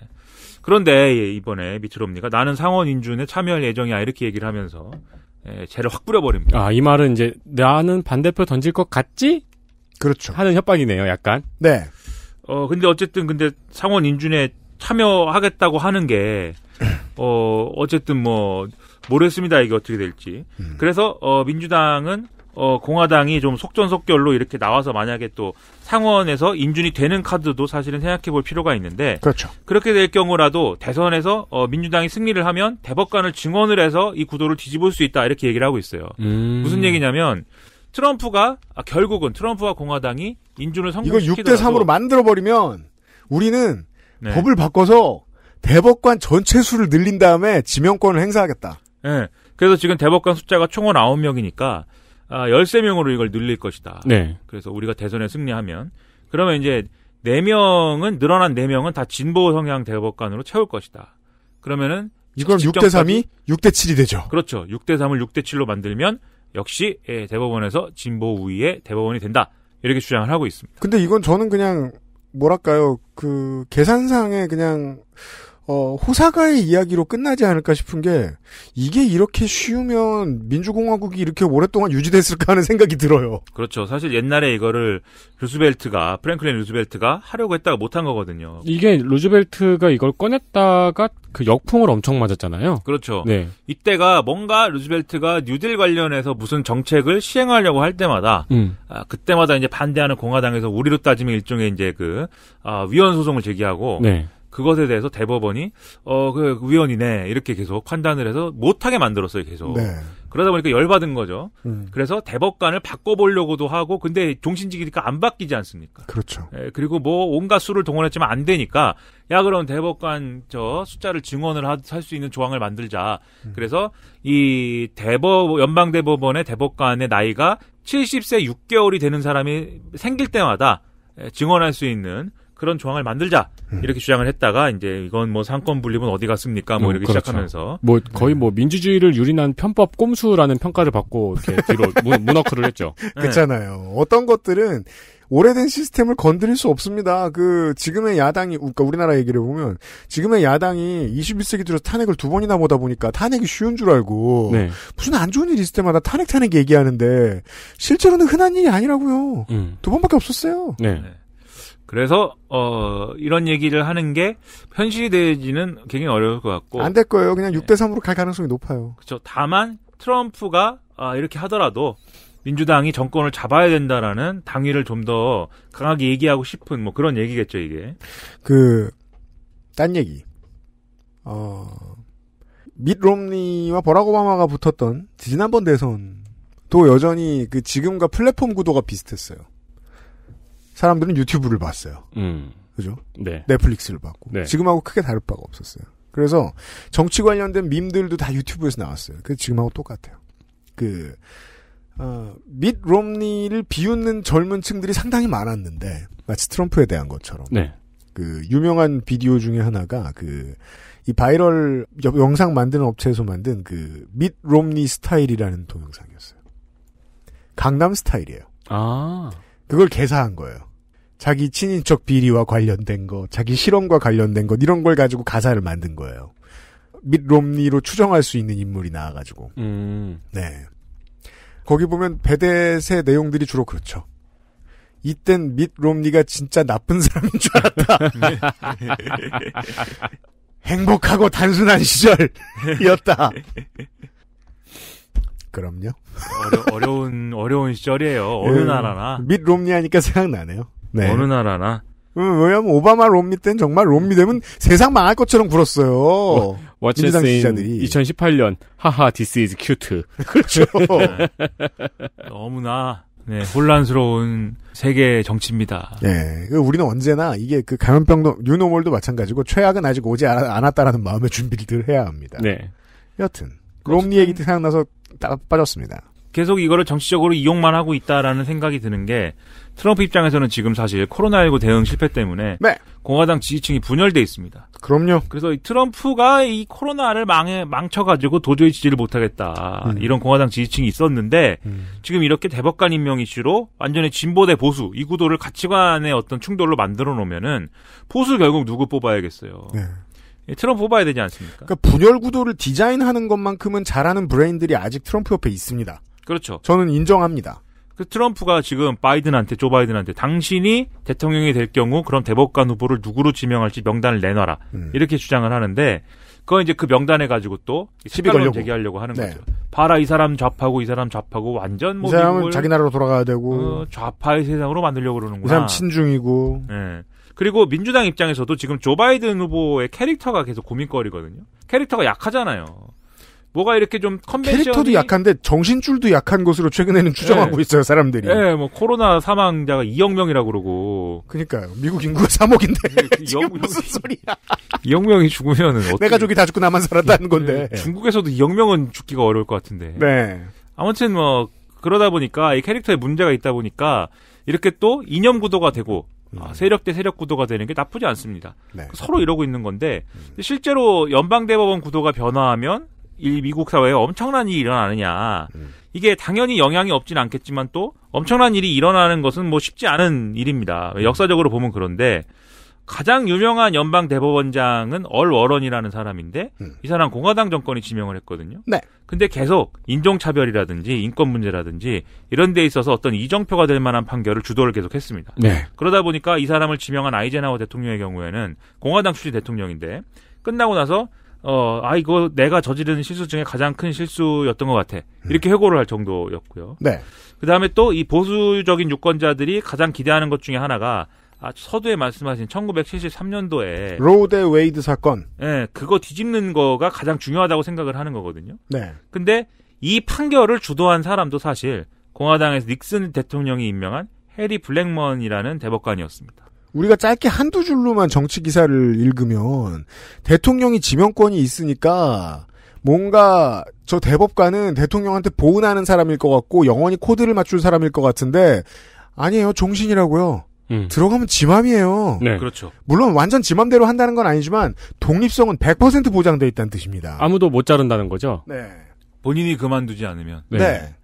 그런데 예, 이번에 미치 롬니가 나는 상원 인준에 참여할 예정이야 이렇게 얘기를 하면서 예, 죄를 확 뿌려버립니다. 아, 이 말은 이제 나는 반대표 던질 것 같지? 그렇죠. 하는 협박이네요, 약간. 네. 어, 근데 어쨌든 근데 상원 인준에 참여하겠다고 하는 게, 어, 어쨌든 뭐, 모르겠습니다. 이게 어떻게 될지. 음. 그래서, 어, 민주당은 어, 공화당이 좀 속전속결로 이렇게 나와서 만약에 또 상원에서 인준이 되는 카드도 사실은 생각해 볼 필요가 있는데 그렇죠. 그렇게 될 경우라도 대선에서 어, 민주당이 승리를 하면 대법관을 증언을 해서 이 구도를 뒤집을 수 있다 이렇게 얘기를 하고 있어요. 음. 무슨 얘기냐면 트럼프가 아, 결국은 트럼프와 공화당이 인준을 성공시키더라도 이거 6대 3으로 만들어 버리면 우리는 네. 법을 바꿔서 대법관 전체 수를 늘린 다음에 지명권을 행사하겠다. 네. 그래서 지금 대법관 숫자가 총원 9명이니까 아, 13명으로 이걸 늘릴 것이다. 네. 그래서 우리가 대선에 승리하면 그러면 이제 네명은 늘어난 4명은 다 진보 성향 대법관으로 채울 것이다. 그러면은 이걸 6대 3이 6대 7이 되죠. 그렇죠. 6대 3을 6대 7로 만들면 역시 예, 대법원에서 진보 우위의 대법원이 된다. 이렇게 주장을 하고 있습니다. 근데 이건 저는 그냥 뭐랄까요? 그 계산상에 그냥 어, 호사가의 이야기로 끝나지 않을까 싶은 게 이게 이렇게 쉬우면 민주공화국이 이렇게 오랫동안 유지됐을까 하는 생각이 들어요. 그렇죠. 사실 옛날에 이거를 루스벨트가 프랭클린 루스벨트가 하려고 했다가 못한 거거든요. 이게 루스벨트가 이걸 꺼냈다가 그 역풍을 엄청 맞았잖아요. 그렇죠. 네. 이때가 뭔가 루스벨트가 뉴딜 관련해서 무슨 정책을 시행하려고 할 때마다 음. 아, 그때마다 이제 반대하는 공화당에서 우리로 따지면 일종의 이제 그 아, 위헌 소송을 제기하고 네. 그것에 대해서 대법원이 어 그위원이네 이렇게 계속 판단을 해서 못하게 만들었어요 계속. 네. 그러다 보니까 열받은 거죠. 음. 그래서 대법관을 바꿔보려고도 하고, 근데 종신직이니까 안 바뀌지 않습니까? 그렇죠. 예, 그리고 뭐 온갖 수를 동원했지만 안 되니까, 야, 그럼 대법관 저 숫자를 증언을 할 수 있는 조항을 만들자. 음. 그래서 이 대법, 연방대법원의 대법관의 나이가 70세 6개월이 되는 사람이 생길 때마다 예, 증언할 수 있는 그런 조항을 만들자 음. 이렇게 주장을 했다가 이제 이건 뭐 상권 분립은 어디 갔습니까? 뭐 음, 이렇게 그렇죠. 시작하면서 뭐 거의 네. 뭐 민주주의를 유린한 편법 꼼수라는 평가를 받고 이렇게 뒤로 문어크를 했죠. 네. 그렇잖아요. 어떤 것들은 오래된 시스템을 건드릴 수 없습니다. 그 지금의 야당이 그러니까 우리나라 얘기를 보면 지금의 야당이 21세기 들어 탄핵을 두 번이나 보다 보니까 탄핵이 쉬운 줄 알고 네. 무슨 안 좋은 일 있을 때마다 탄핵 탄핵 얘기하는데 실제로는 흔한 일이 아니라고요. 음. 두 번밖에 없었어요. 네. 네. 그래서 어 이런 얘기를 하는 게 현실이 되지는 굉장히 어려울 것 같고 안 될 거예요. 그냥 6대 3으로 갈 가능성이 높아요. 그렇죠. 다만 트럼프가 아, 이렇게 하더라도 민주당이 정권을 잡아야 된다라는 당위를 좀 더 강하게 얘기하고 싶은 뭐 그런 얘기겠죠 이게. 그 딴 얘기. 어, 밑 롬니와 버락 오바마가 붙었던 지난번 대선도 여전히 그 지금과 플랫폼 구도가 비슷했어요. 사람들은 유튜브를 봤어요. 음. 그죠? 네. 넷플릭스를 봤고. 네. 지금하고 크게 다를 바가 없었어요. 그래서 정치 관련된 밈들도 다 유튜브에서 나왔어요. 그 지금하고 똑같아요. 그, 어, 밋 롬니를 비웃는 젊은 층들이 상당히 많았는데, 마치 트럼프에 대한 것처럼. 네. 그, 유명한 비디오 중에 하나가 그, 이 바이럴 영상 만드는 업체에서 만든 그, 밋 롬니 스타일이라는 동영상이었어요. 강남 스타일이에요. 아. 그걸 계산한 거예요. 자기 친인척 비리와 관련된 거, 자기 실험과 관련된 것 이런 걸 가지고 가사를 만든 거예요. 밋 롬니로 추정할 수 있는 인물이 나와가지고. 음. 네. 거기 보면 베데의 내용들이 주로 그렇죠. 이땐 밋 롬니가 진짜 나쁜 사람인 줄 알았다. 행복하고 단순한 시절이었다. 그럼요. 어려, 운 어려운 시절이에요. 어느 음, 나라나. 및 롬니 하니까 생각나네요. 네. 어느 나라나. 음, 왜냐면 오바마 롬니 때는 정말 롬니 되면 세상 망할 것처럼 굴었어요. 민주당 지자들이 2018년 하하 디스 이즈 큐트. 그렇죠. 네. 너무나 네, 혼란스러운 세계 정치입니다. 네, 우리는 언제나 이게 그 감염병도 유노멀도 마찬가지고 최악은 아직 오지 않았다라는 마음의 준비를 해야 합니다. 네. 여튼 롬니 얘기 생각나서 빠졌습니다. 계속 이거를 정치적으로 이용만 하고 있다라는 생각이 드는 게 트럼프 입장에서는 지금 사실 코로나19 대응 실패 때문에 네. 공화당 지지층이 분열돼 있습니다. 그럼요. 그래서 이 트럼프가 이 코로나를 망해 망쳐가지고 도저히 지지를 못하겠다 음. 이런 공화당 지지층이 있었는데 음. 지금 이렇게 대법관 임명 이슈로 완전히 진보 대 보수 이 구도를 가치관의 어떤 충돌로 만들어 놓으면은 보수 결국 누구 뽑아야겠어요. 네. 예, 트럼프 뽑아야 되지 않습니까? 그러니까 분열 구도를 디자인하는 것만큼은 잘하는 브레인들이 아직 트럼프 옆에 있습니다. 그렇죠. 저는 인정합니다. 그 트럼프가 지금 바이든한테 조 바이든한테 당신이 대통령이 될 경우 그럼 대법관 후보를 누구로 지명할지 명단을 내놔라 음. 이렇게 주장을 하는데 그건 이제 그 명단에 가지고 또 시비 걸려고 제기하려고 하는 네. 거죠. 봐라 이 사람 좌파고 이 사람 좌파고 완전 뭐이 사람은 자기 나라로 돌아가야 되고 어, 좌파의 세상으로 만들려고 그러는구나. 이 사람 친중이고. 네. 그리고 민주당 입장에서도 지금 조 바이든 후보의 캐릭터가 계속 고민거리거든요. 캐릭터가 약하잖아요. 뭐가 이렇게 좀 컨벤션이 캐릭터도 약한데 정신줄도 약한 것으로 최근에는 네. 추정하고 네. 있어요 사람들이. 네, 뭐 코로나 사망자가 2억 명이라고 그러고. 그러니까요. 미국 인구가 3억인데 그 지금 무슨 소리야? 2억 명이 죽으면은 어떻게... 내 가족이 다 죽고 나만 살았다는 네, 건데. 네, 중국에서도 2억 명은 죽기가 어려울 것 같은데. 네. 아무튼 뭐 그러다 보니까 이 캐릭터에 문제가 있다 보니까 이렇게 또 이념 구도가 되고 음. 아, 세력 대 세력 구도가 되는 게 나쁘지 않습니다. 네. 서로 이러고 있는 건데 음. 실제로 연방대법원 구도가 변화하면 이 미국 사회에 엄청난 일이 일어나느냐. 음. 이게 당연히 영향이 없진 않겠지만 또 엄청난 일이 일어나는 것은 뭐 쉽지 않은 일입니다. 음. 역사적으로 보면 그런데 가장 유명한 연방 대법원장은 얼 워런이라는 사람인데 음. 이 사람 공화당 정권이 지명을 했거든요. 네. 근데 계속 인종차별이라든지 인권 문제라든지 이런 데 있어서 어떤 이정표가 될 만한 판결을 주도를 계속 했습니다. 네. 그러다 보니까 이 사람을 지명한 아이젠하워 대통령의 경우에는 공화당 출신 대통령인데 끝나고 나서 어, 아, 이거 내가 저지른 실수 중에 가장 큰 실수였던 것 같아. 음. 이렇게 회고를 할 정도였고요. 네. 그 다음에 또 이 보수적인 유권자들이 가장 기대하는 것 중에 하나가 아, 서두에 말씀하신 1973년도에 로데 웨이드 사건. 예, 그거 뒤집는 거가 가장 중요하다고 생각을 하는 거거든요. 네. 근데 이 판결을 주도한 사람도 사실 공화당에서 닉슨 대통령이 임명한 해리 블랙먼이라는 대법관이었습니다. 우리가 짧게 한두 줄로만 정치 기사를 읽으면 대통령이 지명권이 있으니까 뭔가 저 대법관은 대통령한테 보은하는 사람일 것 같고 영원히 코드를 맞출 사람일 것 같은데 아니에요. 종신이라고요. 음. 들어가면 지맘이에요. 네. 그렇죠. 물론 완전 지맘대로 한다는 건 아니지만 독립성은 100% 보장돼 있다는 뜻입니다. 아무도 못 자른다는 거죠. 네. 본인이 그만두지 않으면. 네. 네.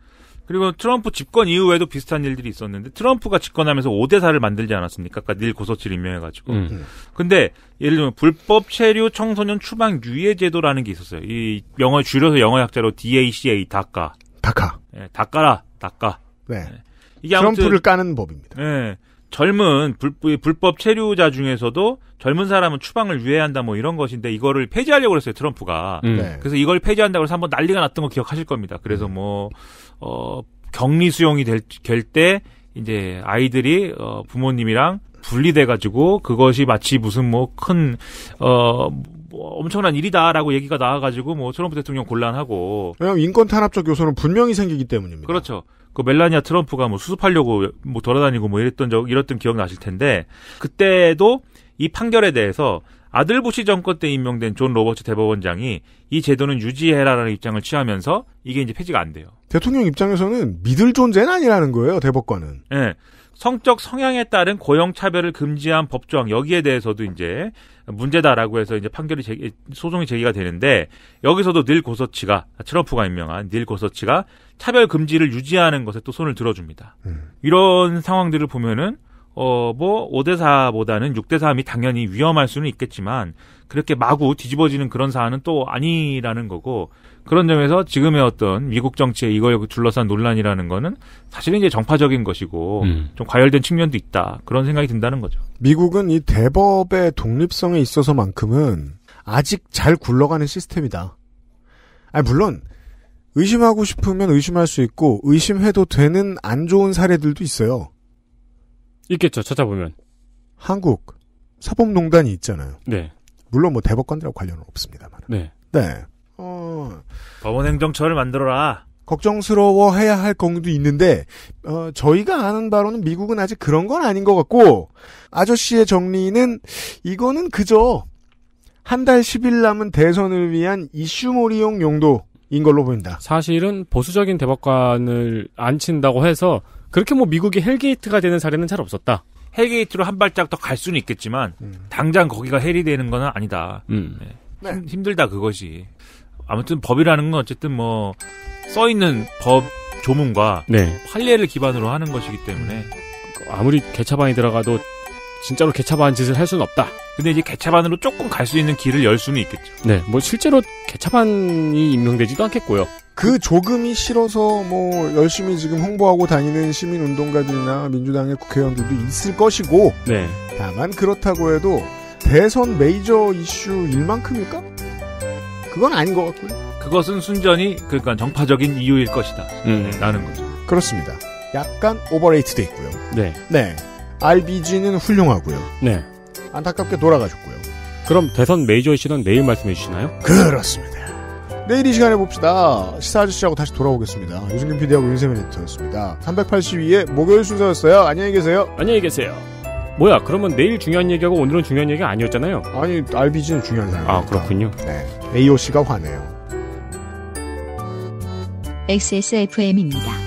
그리고 트럼프 집권 이후에도 비슷한 일들이 있었는데 트럼프가 집권하면서 5대사를 만들지 않았습니까? 아까 닐 고소치를 임명해가지고. 음. 근데 예를 들면 불법 체류 청소년 추방 유예 제도라는 게 있었어요. 이 영어 줄여서 영어 약자로 DACA 다카. 다카. 예, 다카라 다카. 네. 예. 이게 트럼프를 아무튼, 까는 법입니다. 예. 젊은 불, 법 체류자 중에서도 젊은 사람은 추방을 유예한다 뭐 이런 것인데 이거를 폐지하려고 했어요 트럼프가 음. 네. 그래서 이걸 폐지한다고 해서 한번 난리가 났던 거 기억하실 겁니다 그래서 음. 뭐어 격리 수용이 될 때 이제 아이들이 어 부모님이랑 분리돼 가지고 그것이 마치 무슨 뭐 큰어 뭐 엄청난 일이다라고 얘기가 나와가지고 뭐 트럼프 대통령 곤란하고. 왜냐하면 인권 탄압적 요소는 분명히 생기기 때문입니다. 그렇죠. 그 멜라니아 트럼프가 뭐 수습하려고 뭐 돌아다니고 뭐 이랬던 적 이랬던 기억 나실 텐데 그때도 이 판결에 대해서 아들 부시 정권 때 임명된 존 로버츠 대법원장이 이 제도는 유지해라라는 입장을 취하면서 이게 이제 폐지가 안 돼요. 대통령 입장에서는 믿을 존재는 아니라는 거예요, 대법관은. 예. 네. 성적 성향에 따른 고용 차별을 금지한 법조항 여기에 대해서도 이제 문제다라고 해서 이제 판결이 제기, 소송이 제기가 되는데 여기서도 닐 고서치가 트럼프가 임명한 닐 고서치가 차별 금지를 유지하는 것에 또 손을 들어줍니다. 음. 이런 상황들을 보면은 어, 뭐, 5대4보다는 6대3이 당연히 위험할 수는 있겠지만, 그렇게 마구 뒤집어지는 그런 사안은 또 아니라는 거고, 그런 점에서 지금의 어떤 미국 정치에 이걸 둘러싼 논란이라는 거는 사실은 이제 정파적인 것이고, 음. 좀 과열된 측면도 있다. 그런 생각이 든다는 거죠. 미국은 이 대법의 독립성에 있어서만큼은 아직 잘 굴러가는 시스템이다. 아, 물론, 의심하고 싶으면 의심할 수 있고, 의심해도 되는 안 좋은 사례들도 있어요. 있겠죠. 찾아보면. 한국 사법농단이 있잖아요. 네. 물론 뭐 대법관들하고 관련은 없습니다만. 네. 네. 어. 법원 행정처를 만들어라. 걱정스러워해야 할 경우도 있는데 어, 저희가 아는 바로는 미국은 아직 그런 건 아닌 것 같고 아저씨의 정리는 이거는 그저 한 달 10일 남은 대선을 위한 이슈몰이용 용도인 걸로 보인다. 사실은 보수적인 대법관을 안 친다고 해서 그렇게 뭐 미국이 헬게이트가 되는 사례는 잘 없었다. 헬게이트로 한 발짝 더 갈 수는 있겠지만 음. 당장 거기가 헬이 되는 건 아니다. 음. 네. 네. 힘, 힘들다 그것이. 아무튼 법이라는 건 어쨌든 뭐 써 있는 법 조문과 네. 판례를 기반으로 하는 것이기 때문에 아무리 개차반이 들어가도 진짜로 개차반 짓을 할 수는 없다. 근데 이제 개차반으로 조금 갈 수 있는 길을 열 수는 있겠죠. 네, 뭐 실제로 개차반이 임명되지도 않겠고요. 그 조금이 싫어서 뭐 열심히 지금 홍보하고 다니는 시민운동가들이나 민주당의 국회의원들도 있을 것이고 네. 다만 그렇다고 해도 대선 메이저 이슈일 만큼일까? 그건 아닌 것 같고요. 그것은 순전히 그러니까 정파적인 이유일 것이다. 음. 네, 라는 거죠. 그렇습니다. 약간 오버레이트돼 있고요. 네. 네. RBG는 훌륭하고요. 네. 안타깝게 돌아가셨고요. 그럼 대선 메이저 이슈는 내일 말씀해 주시나요? 그렇습니다. 내일 이 시간에 봅시다. 시사 아저씨하고 다시 돌아오겠습니다. 유승균 PD하고 윤세민 에터였습니다 382회 목요일 순서였어요. 안녕히 계세요. 안녕히 계세요. 뭐야, 그러면 내일 중요한 얘기하고 오늘은 중요한 얘기 아니었잖아요? 아니, RBG는 중요한 사람. 아, 그렇군요. 네. AOC가 화내요. XSFM입니다.